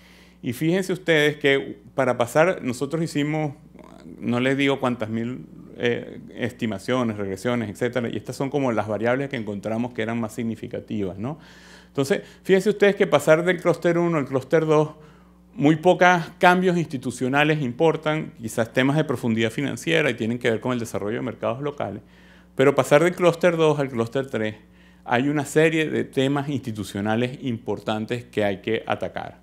Y fíjense ustedes que para pasar, nosotros hicimos, no les digo cuántas mil eh, estimaciones, regresiones, etcétera, y estas son como las variables que encontramos que eran más significativas, ¿no? Entonces, fíjense ustedes que pasar del clúster 1 al clúster 2, muy pocos cambios institucionales importan, quizás temas de profundidad financiera y tienen que ver con el desarrollo de mercados locales, pero pasar del clúster 2 al clúster 3, hay una serie de temas institucionales importantes que hay que atacar.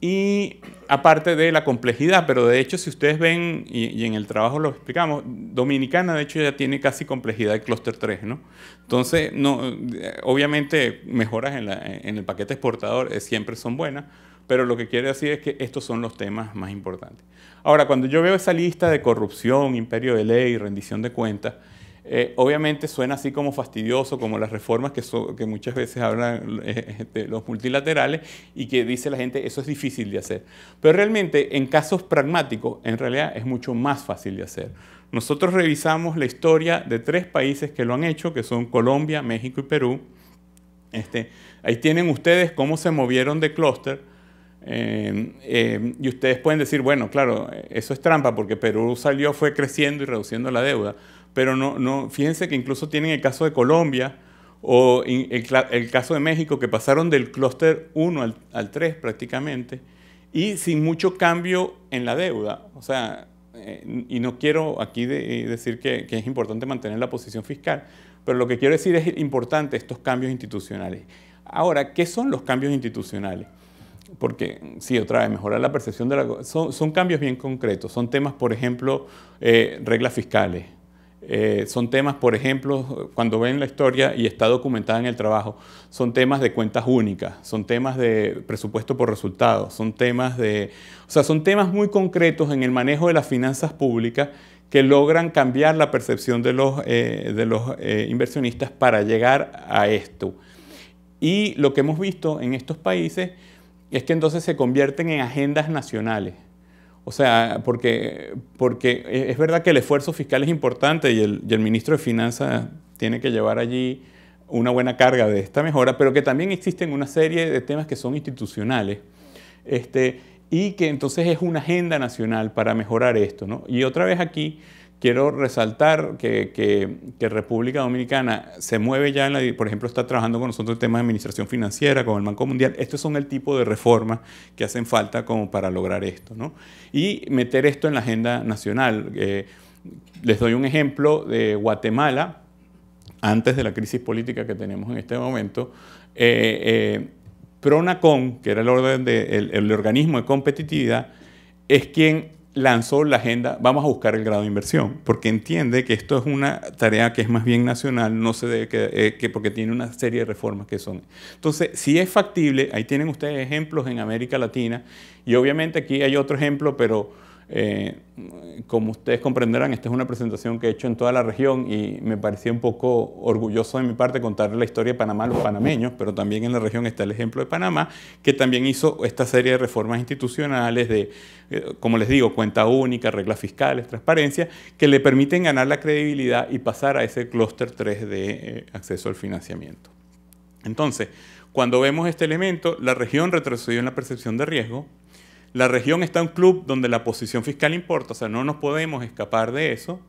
Y aparte de la complejidad, pero de hecho si ustedes ven, y, en el trabajo lo explicamos, Dominicana de hecho ya tiene casi complejidad de clúster 3, ¿no? Entonces, no, eh, obviamente mejoras en, el paquete exportador eh, siempre son buenas, pero lo que quiere decir es que estos son los temas más importantes. Ahora, cuando yo veo esa lista de corrupción, imperio de ley, rendición de cuentas, eh, obviamente suena así como fastidioso, como las reformas que, muchas veces hablan eh, este, los multilaterales y que dice la gente eso es difícil de hacer. Pero realmente en casos pragmáticos, en realidad es mucho más fácil de hacer. Nosotros revisamos la historia de tres países que lo han hecho, que son Colombia, México y Perú. Este, ahí tienen ustedes cómo se movieron de clúster. Em, em, y ustedes pueden decir, bueno, claro, eso es trampa porque Perú salió, fue creciendo y reduciendo la deuda pero no, no, fíjense que incluso tienen el caso de Colombia o el, caso de México, que pasaron del clúster 1 al, 3 prácticamente, y sin mucho cambio en la deuda. O sea, eh, y no quiero aquí eh, decir que, es importante mantener la posición fiscal, pero lo que quiero decir es importante estos cambios institucionales. Ahora, ¿qué son los cambios institucionales? Porque, sí, otra vez, mejorar la percepción de la... Son, son cambios bien concretos, son temas, por ejemplo, eh, reglas fiscales, eh, son temas, por ejemplo, cuando ven la historia y está documentada en el trabajo, son temas de cuentas únicas, son temas de presupuesto por resultados, son temas de... O sea, son temas muy concretos en el manejo de las finanzas públicas que logran cambiar la percepción de los, eh, eh, inversionistas para llegar a esto. Y lo que hemos visto en estos países es que entonces se convierten en agendas nacionales. O sea, porque, porque e, es verdad que el esfuerzo fiscal es importante y el, ministro de Finanzas tiene que llevar allí una buena carga de esta mejora, pero que también existen una serie de temas que son institucionales este, y que entonces es una agenda nacional para mejorar esto. ¿no? Y otra vez aquí quiero resaltar que, República Dominicana se mueve ya, por ejemplo, está trabajando con nosotros en temas de administración financiera, con el Banco Mundial. Estos son el tipo de reformas que hacen falta como para lograr esto, ¿no? Y meter esto en la agenda nacional. Eh, les doy un ejemplo de Guatemala, antes de la crisis política que tenemos en este momento. Eh, eh Pronacon, que era el, orden de, el organismo de competitividad, es quien lanzó la agenda, vamos a buscar el grado de inversión, porque entiende que esto es una tarea que es más bien nacional, no se debe eh, porque tiene una serie de reformas que son. Entonces, si es factible, ahí tienen ustedes ejemplos en América Latina, y obviamente aquí hay otro ejemplo, pero eh, como ustedes comprenderán, esta es una presentación que he hecho en toda la región y me parecía un poco orgulloso de mi parte contar la historia de Panamá a los panameños, pero también en la región está el ejemplo de Panamá, que también hizo esta serie de reformas institucionales de, eh, como les digo, cuenta única, reglas fiscales, transparencia, que le permiten ganar la credibilidad y pasar a ese clúster 3 de eh, acceso al financiamiento. Entonces, cuando vemos este elemento, la región retrocedió en la percepción de riesgo, la región está en un club donde la posición fiscal importa, o sea, no nos podemos escapar de eso.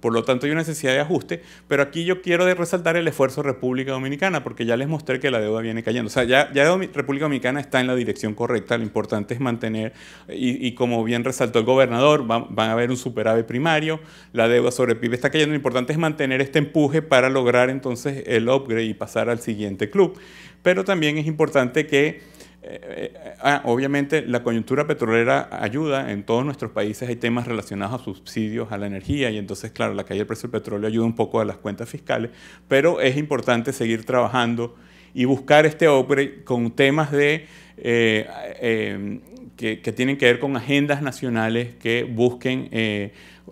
Por lo tanto, hay una necesidad de ajuste, pero aquí yo quiero resaltar el esfuerzo República Dominicana, porque ya les mostré que la deuda viene cayendo. O sea, ya, República Dominicana está en la dirección correcta, lo importante es mantener, y, como bien resaltó el gobernador, van, van a haber un superávit primario, la deuda sobre PIB está cayendo, lo importante es mantener este empuje para lograr entonces el upgrade y pasar al siguiente club. Pero también es importante que eh, eh, ah, obviamente la coyuntura petrolera ayuda, en todos nuestros países hay temas relacionados a subsidios a la energía y entonces, claro, la caída del precio del petróleo ayuda un poco a las cuentas fiscales, pero es importante seguir trabajando y buscar este OPRE con temas de, eh, que, tienen que ver con agendas nacionales que busquen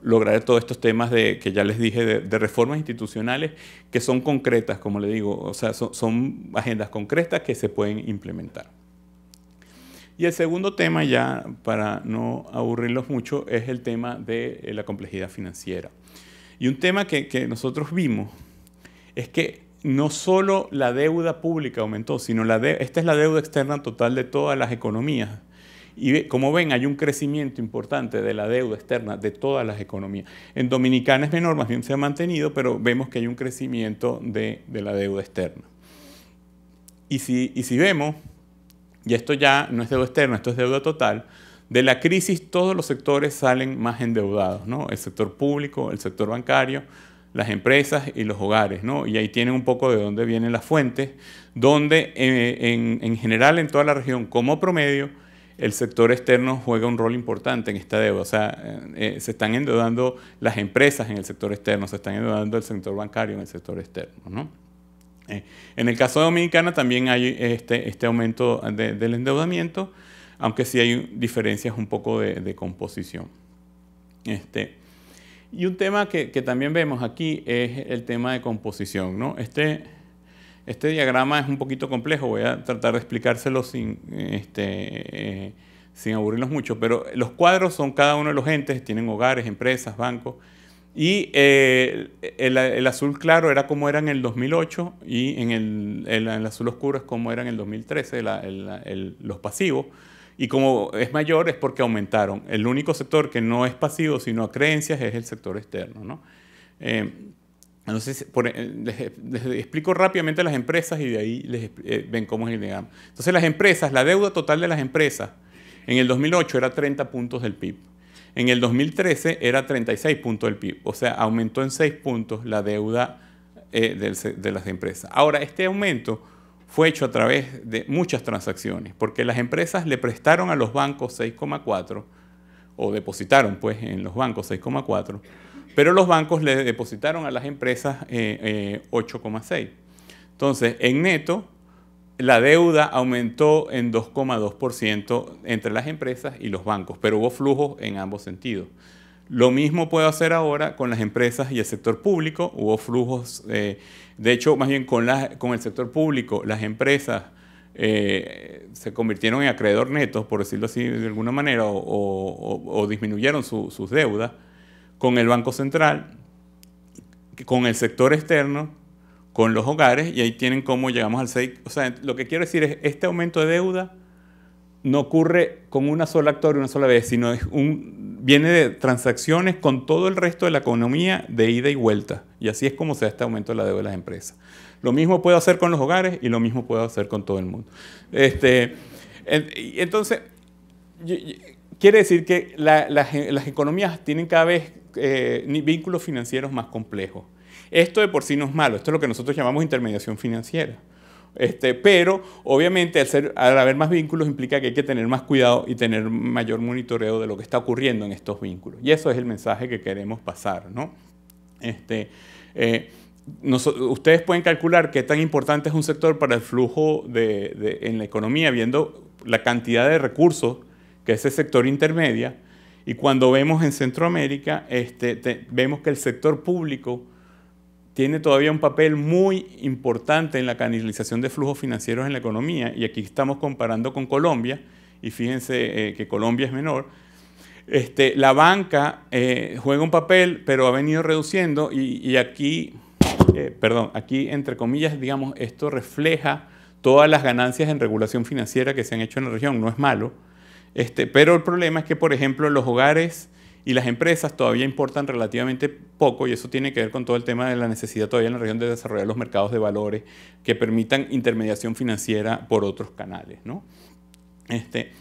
lograr todos estos temas de, que ya les dije de, reformas institucionales que son concretas, como le digo, o sea, son agendas concretas que se pueden implementar. Y el segundo tema, ya para no aburrirlos mucho, es el tema de eh, la complejidad financiera. Y un tema que, nosotros vimos es que no solo la deuda pública aumentó, sino la esta es la deuda externa total de todas las economías. Y como ven, hay un crecimiento importante de la deuda externa de todas las economías. En Dominicana es menor, más bien se ha mantenido, pero vemos que hay un crecimiento de, la deuda externa. Y si, y si vemos, y esto ya no es deuda externa, esto es deuda total, de la crisis todos los sectores salen más endeudados, ¿no? El sector público, el sector bancario, las empresas y los hogares, ¿no? Y ahí tienen un poco de dónde vienen las fuentes, donde eh, en, general en toda la región, como promedio, el sector externo juega un rol importante en esta deuda. O sea, eh, eh, se están endeudando las empresas en el sector externo, se están endeudando el sector bancario en el sector externo, ¿no? Eh, en el caso de Dominicana también hay este, este aumento del endeudamiento, aunque sí hay diferencias un poco de, composición. Este, y un tema que, también vemos aquí es el tema de composición. Este, este, diagrama es un poquito complejo, voy a tratar de explicárselo sin, este, eh, sin aburrirlos mucho, pero los cuadros son cada uno de los entes, tienen hogares, empresas, bancos, y eh, el, azul claro era como era en el 2008 y en el, azul oscuro es como era en el 2013 los pasivos. Y como es mayor es porque aumentaron. El único sector que no es pasivo sino a creencias es el sector externo. ¿no? Eh, entonces, eh, les, explico rápidamente las empresas y de ahí les, ven cómo es el Entonces, las empresas, la deuda total de las empresas en el 2008 era 30 puntos del PIB. En el 2013 era 36 puntos del PIB, o sea, aumentó en 6 puntos la deuda eh, de las empresas. Ahora, este aumento fue hecho a través de muchas transacciones, porque las empresas le prestaron a los bancos 6,4, o depositaron pues en los bancos 6,4, pero los bancos le depositaron a las empresas 8,6. Eh, eh, Entonces, en neto, la deuda aumentó en 2,2% entre las empresas y los bancos, pero hubo flujos en ambos sentidos. Lo mismo puedo hacer ahora con las empresas y el sector público. Hubo flujos, eh, de hecho, más bien con, el sector público, las empresas eh, se convirtieron en acreedor netos, por decirlo así de alguna manera, o, disminuyeron sus deudas. Con el Banco Central, con el sector externo, con los hogares y ahí tienen cómo llegamos al 6. O sea, lo que quiero decir es, este aumento de deuda no ocurre con una sola actor y una sola vez, sino es un, viene de transacciones con todo el resto de la economía de ida y vuelta. Y así es como se da este aumento de la deuda de las empresas. Lo mismo puedo hacer con los hogares y lo mismo puedo hacer con todo el mundo. Este, entonces, quiere decir que las, economías tienen cada vez eh, vínculos financieros más complejos. Esto de por sí no es malo, esto es lo que nosotros llamamos intermediación financiera. Este, pero obviamente al, haber más vínculos implica que hay que tener más cuidado y tener mayor monitoreo de lo que está ocurriendo en estos vínculos. Y eso es el mensaje que queremos pasar. Este, eh, ustedes pueden calcular qué tan importante es un sector para el flujo en la economía, viendo la cantidad de recursos que ese sector intermedia. Y cuando vemos en Centroamérica, este, vemos que el sector público tiene todavía un papel muy importante en la canalización de flujos financieros en la economía, y aquí estamos comparando con Colombia, y fíjense eh, que Colombia es menor, este, la banca eh, juega un papel, pero ha venido reduciendo, y, aquí, eh, perdón, aquí entre comillas, digamos, esto refleja todas las ganancias en regulación financiera que se han hecho en la región, no es malo, este, pero el problema es que, por ejemplo, los hogares y las empresas todavía importan relativamente poco y eso tiene que ver con todo el tema de la necesidad todavía en la región de desarrollar los mercados de valores que permitan intermediación financiera por otros canales. Este,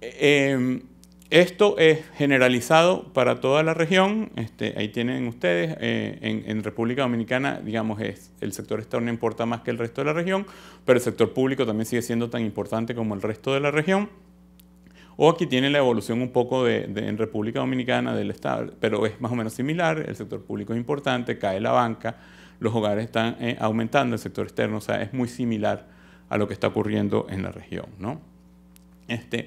em, esto es generalizado para toda la región. Este, ahí tienen ustedes, eh, en, en, República Dominicana, digamos, es, el sector externo importa más que el resto de la región, pero el sector público también sigue siendo tan importante como el resto de la región o aquí tiene la evolución un poco en República Dominicana del Estado, pero es más o menos similar, el sector público es importante, cae la banca, los hogares están eh, aumentando, el sector externo, o sea, es muy similar a lo que está ocurriendo en la región, ¿no? Este,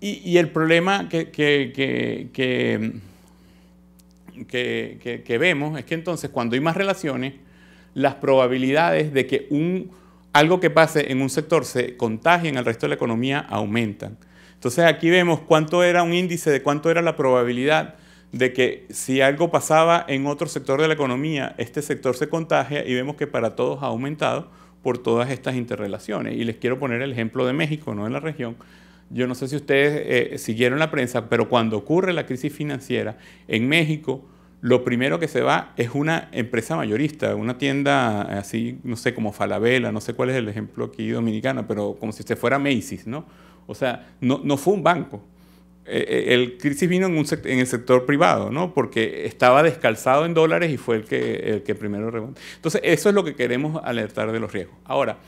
y, el problema que, que, vemos es que entonces cuando hay más relaciones, las probabilidades de que un algo que pase en un sector se contagie en el resto de la economía aumentan. Entonces aquí vemos cuánto era un índice de cuánto era la probabilidad de que si algo pasaba en otro sector de la economía, este sector se contagia y vemos que para todos ha aumentado por todas estas interrelaciones. Y les quiero poner el ejemplo de México, no de la región. Yo no sé si ustedes eh, siguieron la prensa, pero cuando ocurre la crisis financiera en México, lo primero que se va es una empresa mayorista, una tienda eh, así, no sé, como Falabella, no sé cuál es el ejemplo aquí dominicana, pero como si se fuera Macy's, ¿no? O sea, no, fue un banco. Eh, eh, el crisis vino en, un el sector privado, ¿no? Porque estaba descalzado en dólares y fue el que, primero rebotó. Entonces, eso es lo que queremos alertar de los riesgos. Ahora,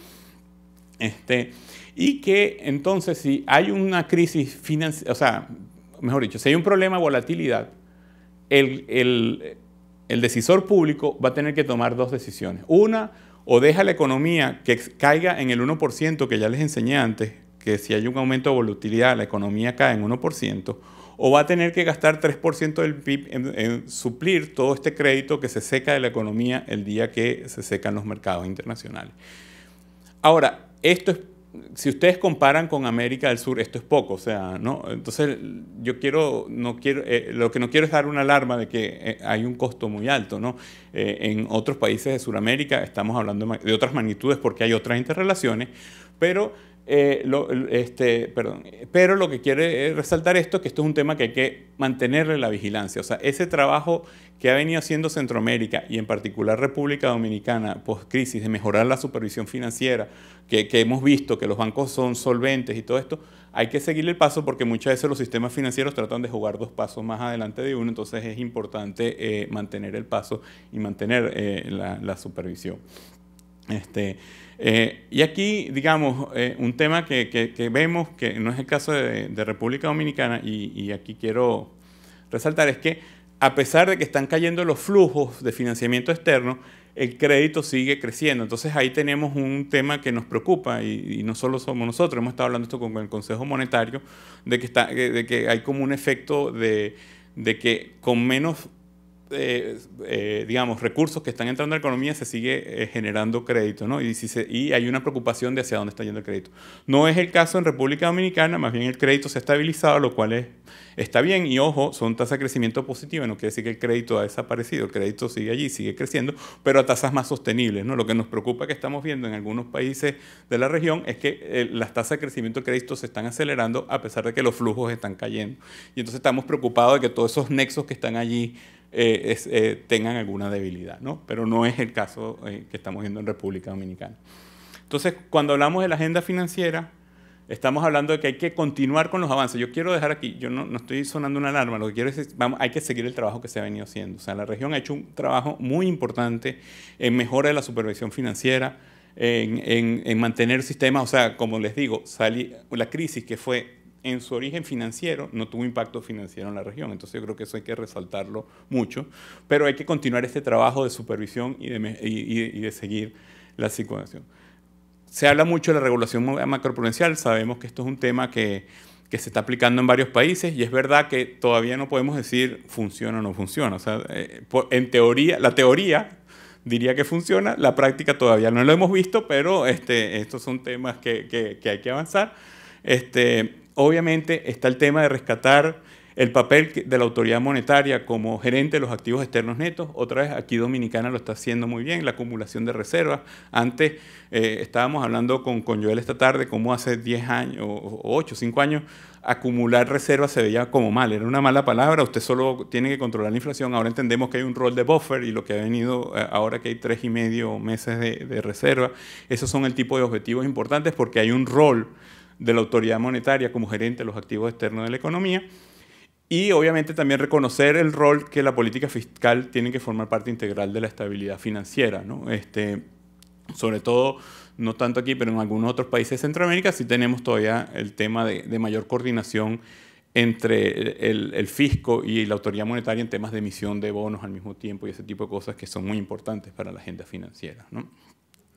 este, y que entonces si hay una crisis financiera, o sea, mejor dicho, si hay un problema de volatilidad, el, el, decisor público va a tener que tomar dos decisiones. Una, o deja la economía que caiga en el 1% que ya les enseñé antes, que si hay un aumento de volatilidad, la economía cae en 1%, o va a tener que gastar 3% del PIB en, suplir todo este crédito que se seca de la economía el día que se secan los mercados internacionales. Ahora, esto es, si ustedes comparan con América del Sur, esto es poco, o sea, ¿no? Entonces, yo quiero, no quiero, eh, lo que no quiero es dar una alarma de que eh, hay un costo muy alto, ¿no? Eh, en otros países de Sudamérica estamos hablando de otras magnitudes porque hay otras interrelaciones, pero eh, este, perdón. Pero lo que quiere eh, resaltar esto es que esto es un tema que hay que mantenerle la vigilancia. O sea, ese trabajo que ha venido haciendo Centroamérica y en particular República Dominicana post-crisis de mejorar la supervisión financiera, que, hemos visto que los bancos son solventes y todo esto, hay que seguirle el paso porque muchas veces los sistemas financieros tratan de jugar dos pasos más adelante de uno, entonces es importante eh, mantener el paso y mantener la supervisión. Este, eh, y aquí, digamos, eh, un tema que, vemos, que no es el caso de, República Dominicana, y, aquí quiero resaltar, es que a pesar de que están cayendo los flujos de financiamiento externo, el crédito sigue creciendo. Entonces ahí tenemos un tema que nos preocupa y, no solo somos nosotros, hemos estado hablando esto con el Consejo Monetario, de que, está, de que hay como un efecto de que con menos eh, eh, digamos, recursos que están entrando a la economía, se sigue eh, generando crédito, ¿no? Y, si y hay una preocupación de hacia dónde está yendo el crédito. No es el caso en República Dominicana, más bien el crédito se ha estabilizado, lo cual es, está bien. Y ojo, son tasas de crecimiento positivas, no quiere decir que el crédito ha desaparecido, el crédito sigue allí, sigue creciendo, pero a tasas más sostenibles, ¿no? Lo que nos preocupa que estamos viendo en algunos países de la región es que las tasas de crecimiento de crédito se están acelerando a pesar de que los flujos están cayendo. Y entonces estamos preocupados de que todos esos nexos que están allí, eh, eh, tengan alguna debilidad, ¿no? Pero no es el caso eh, que estamos viendo en República Dominicana. Entonces, cuando hablamos de la agenda financiera, estamos hablando de que hay que continuar con los avances. Yo quiero dejar aquí, yo no, estoy sonando una alarma, lo que quiero es, vamos, hay que seguir el trabajo que se ha venido haciendo. O sea, la región ha hecho un trabajo muy importante en mejora de la supervisión financiera, en, en, en mantener sistemas, o sea, como les digo, salí, la crisis que fue en su origen financiero no tuvo impacto financiero en la región. Entonces yo creo que eso hay que resaltarlo mucho, pero hay que continuar este trabajo de supervisión y de, y, de seguir la situación. Se habla mucho de la regulación macroprudencial, sabemos que esto es un tema que, que se está aplicando en varios países y es verdad que todavía no podemos decir funciona o no funciona. O sea, eh, en teoría, la teoría diría que funciona, la práctica todavía no lo hemos visto, pero este, estos son temas que, que, que hay que avanzar. Este, obviamente está el tema de rescatar el papel de la autoridad monetaria como gerente de los activos externos netos, otra vez aquí Dominicana lo está haciendo muy bien, la acumulación de reservas. Antes eh, estábamos hablando con, Joel esta tarde, cómo hace 10 años, o 8, 5 años, acumular reservas se veía como mal, era una mala palabra, usted solo tiene que controlar la inflación. Ahora entendemos que hay un rol de buffer y lo que ha venido eh, ahora que hay tres y medio meses de, de reserva, esos son el tipo de objetivos importantes porque hay un rol de la autoridad monetaria como gerente de los activos externos de la economía. Y obviamente también reconocer el rol que la política fiscal tiene que formar parte integral de la estabilidad financiera. ¿no? Este, sobre todo, no tanto aquí, pero en algunos otros países de Centroamérica sí tenemos todavía el tema de, mayor coordinación entre el, fisco y la autoridad monetaria en temas de emisión de bonos al mismo tiempo y ese tipo de cosas que son muy importantes para la agenda financiera. ¿no?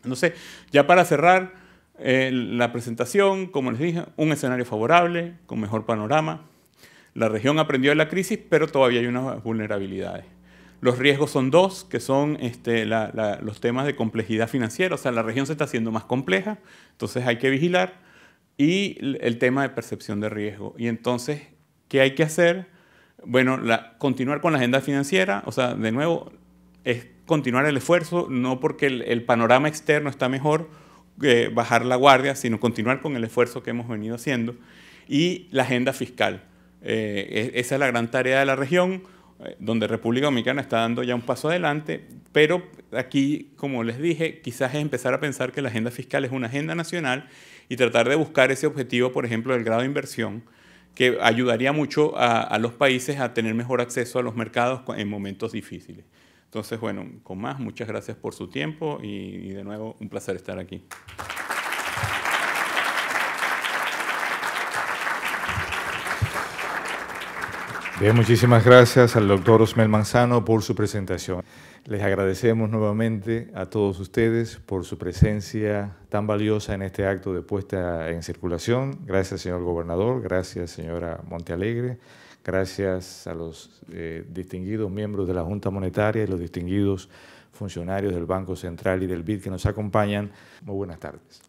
Entonces, ya para cerrar, eh, la presentación, como les dije, un escenario favorable, con mejor panorama. La región aprendió de la crisis, pero todavía hay unas vulnerabilidades. Los riesgos son dos, que son este, los temas de complejidad financiera, o sea, la región se está haciendo más compleja, entonces hay que vigilar, y el tema de percepción de riesgo. Y entonces, ¿qué hay que hacer? Bueno, continuar con la agenda financiera, o sea, de nuevo, es continuar el esfuerzo, no porque el, el panorama externo está mejor, eh, bajar la guardia, sino continuar con el esfuerzo que hemos venido haciendo. Y la agenda fiscal. Eh, e-, esa es la gran tarea de la región, eh, donde República Dominicana está dando ya un paso adelante, pero aquí, como les dije, quizás es empezar a pensar que la agenda fiscal es una agenda nacional y tratar de buscar ese objetivo, por ejemplo, del grado de inversión, que ayudaría mucho a los países a tener mejor acceso a los mercados en momentos difíciles. Entonces, bueno, con más, muchas gracias por su tiempo y, de nuevo un placer estar aquí. Bien, muchísimas gracias al doctor Osmel Manzano por su presentación. Les agradecemos nuevamente a todos ustedes por su presencia tan valiosa en este acto de puesta en circulación. Gracias, señor gobernador. Gracias, señora Montealegre. Gracias a los eh, distinguidos miembros de la Junta Monetaria y los distinguidos funcionarios del Banco Central y del BID que nos acompañan. Muy buenas tardes.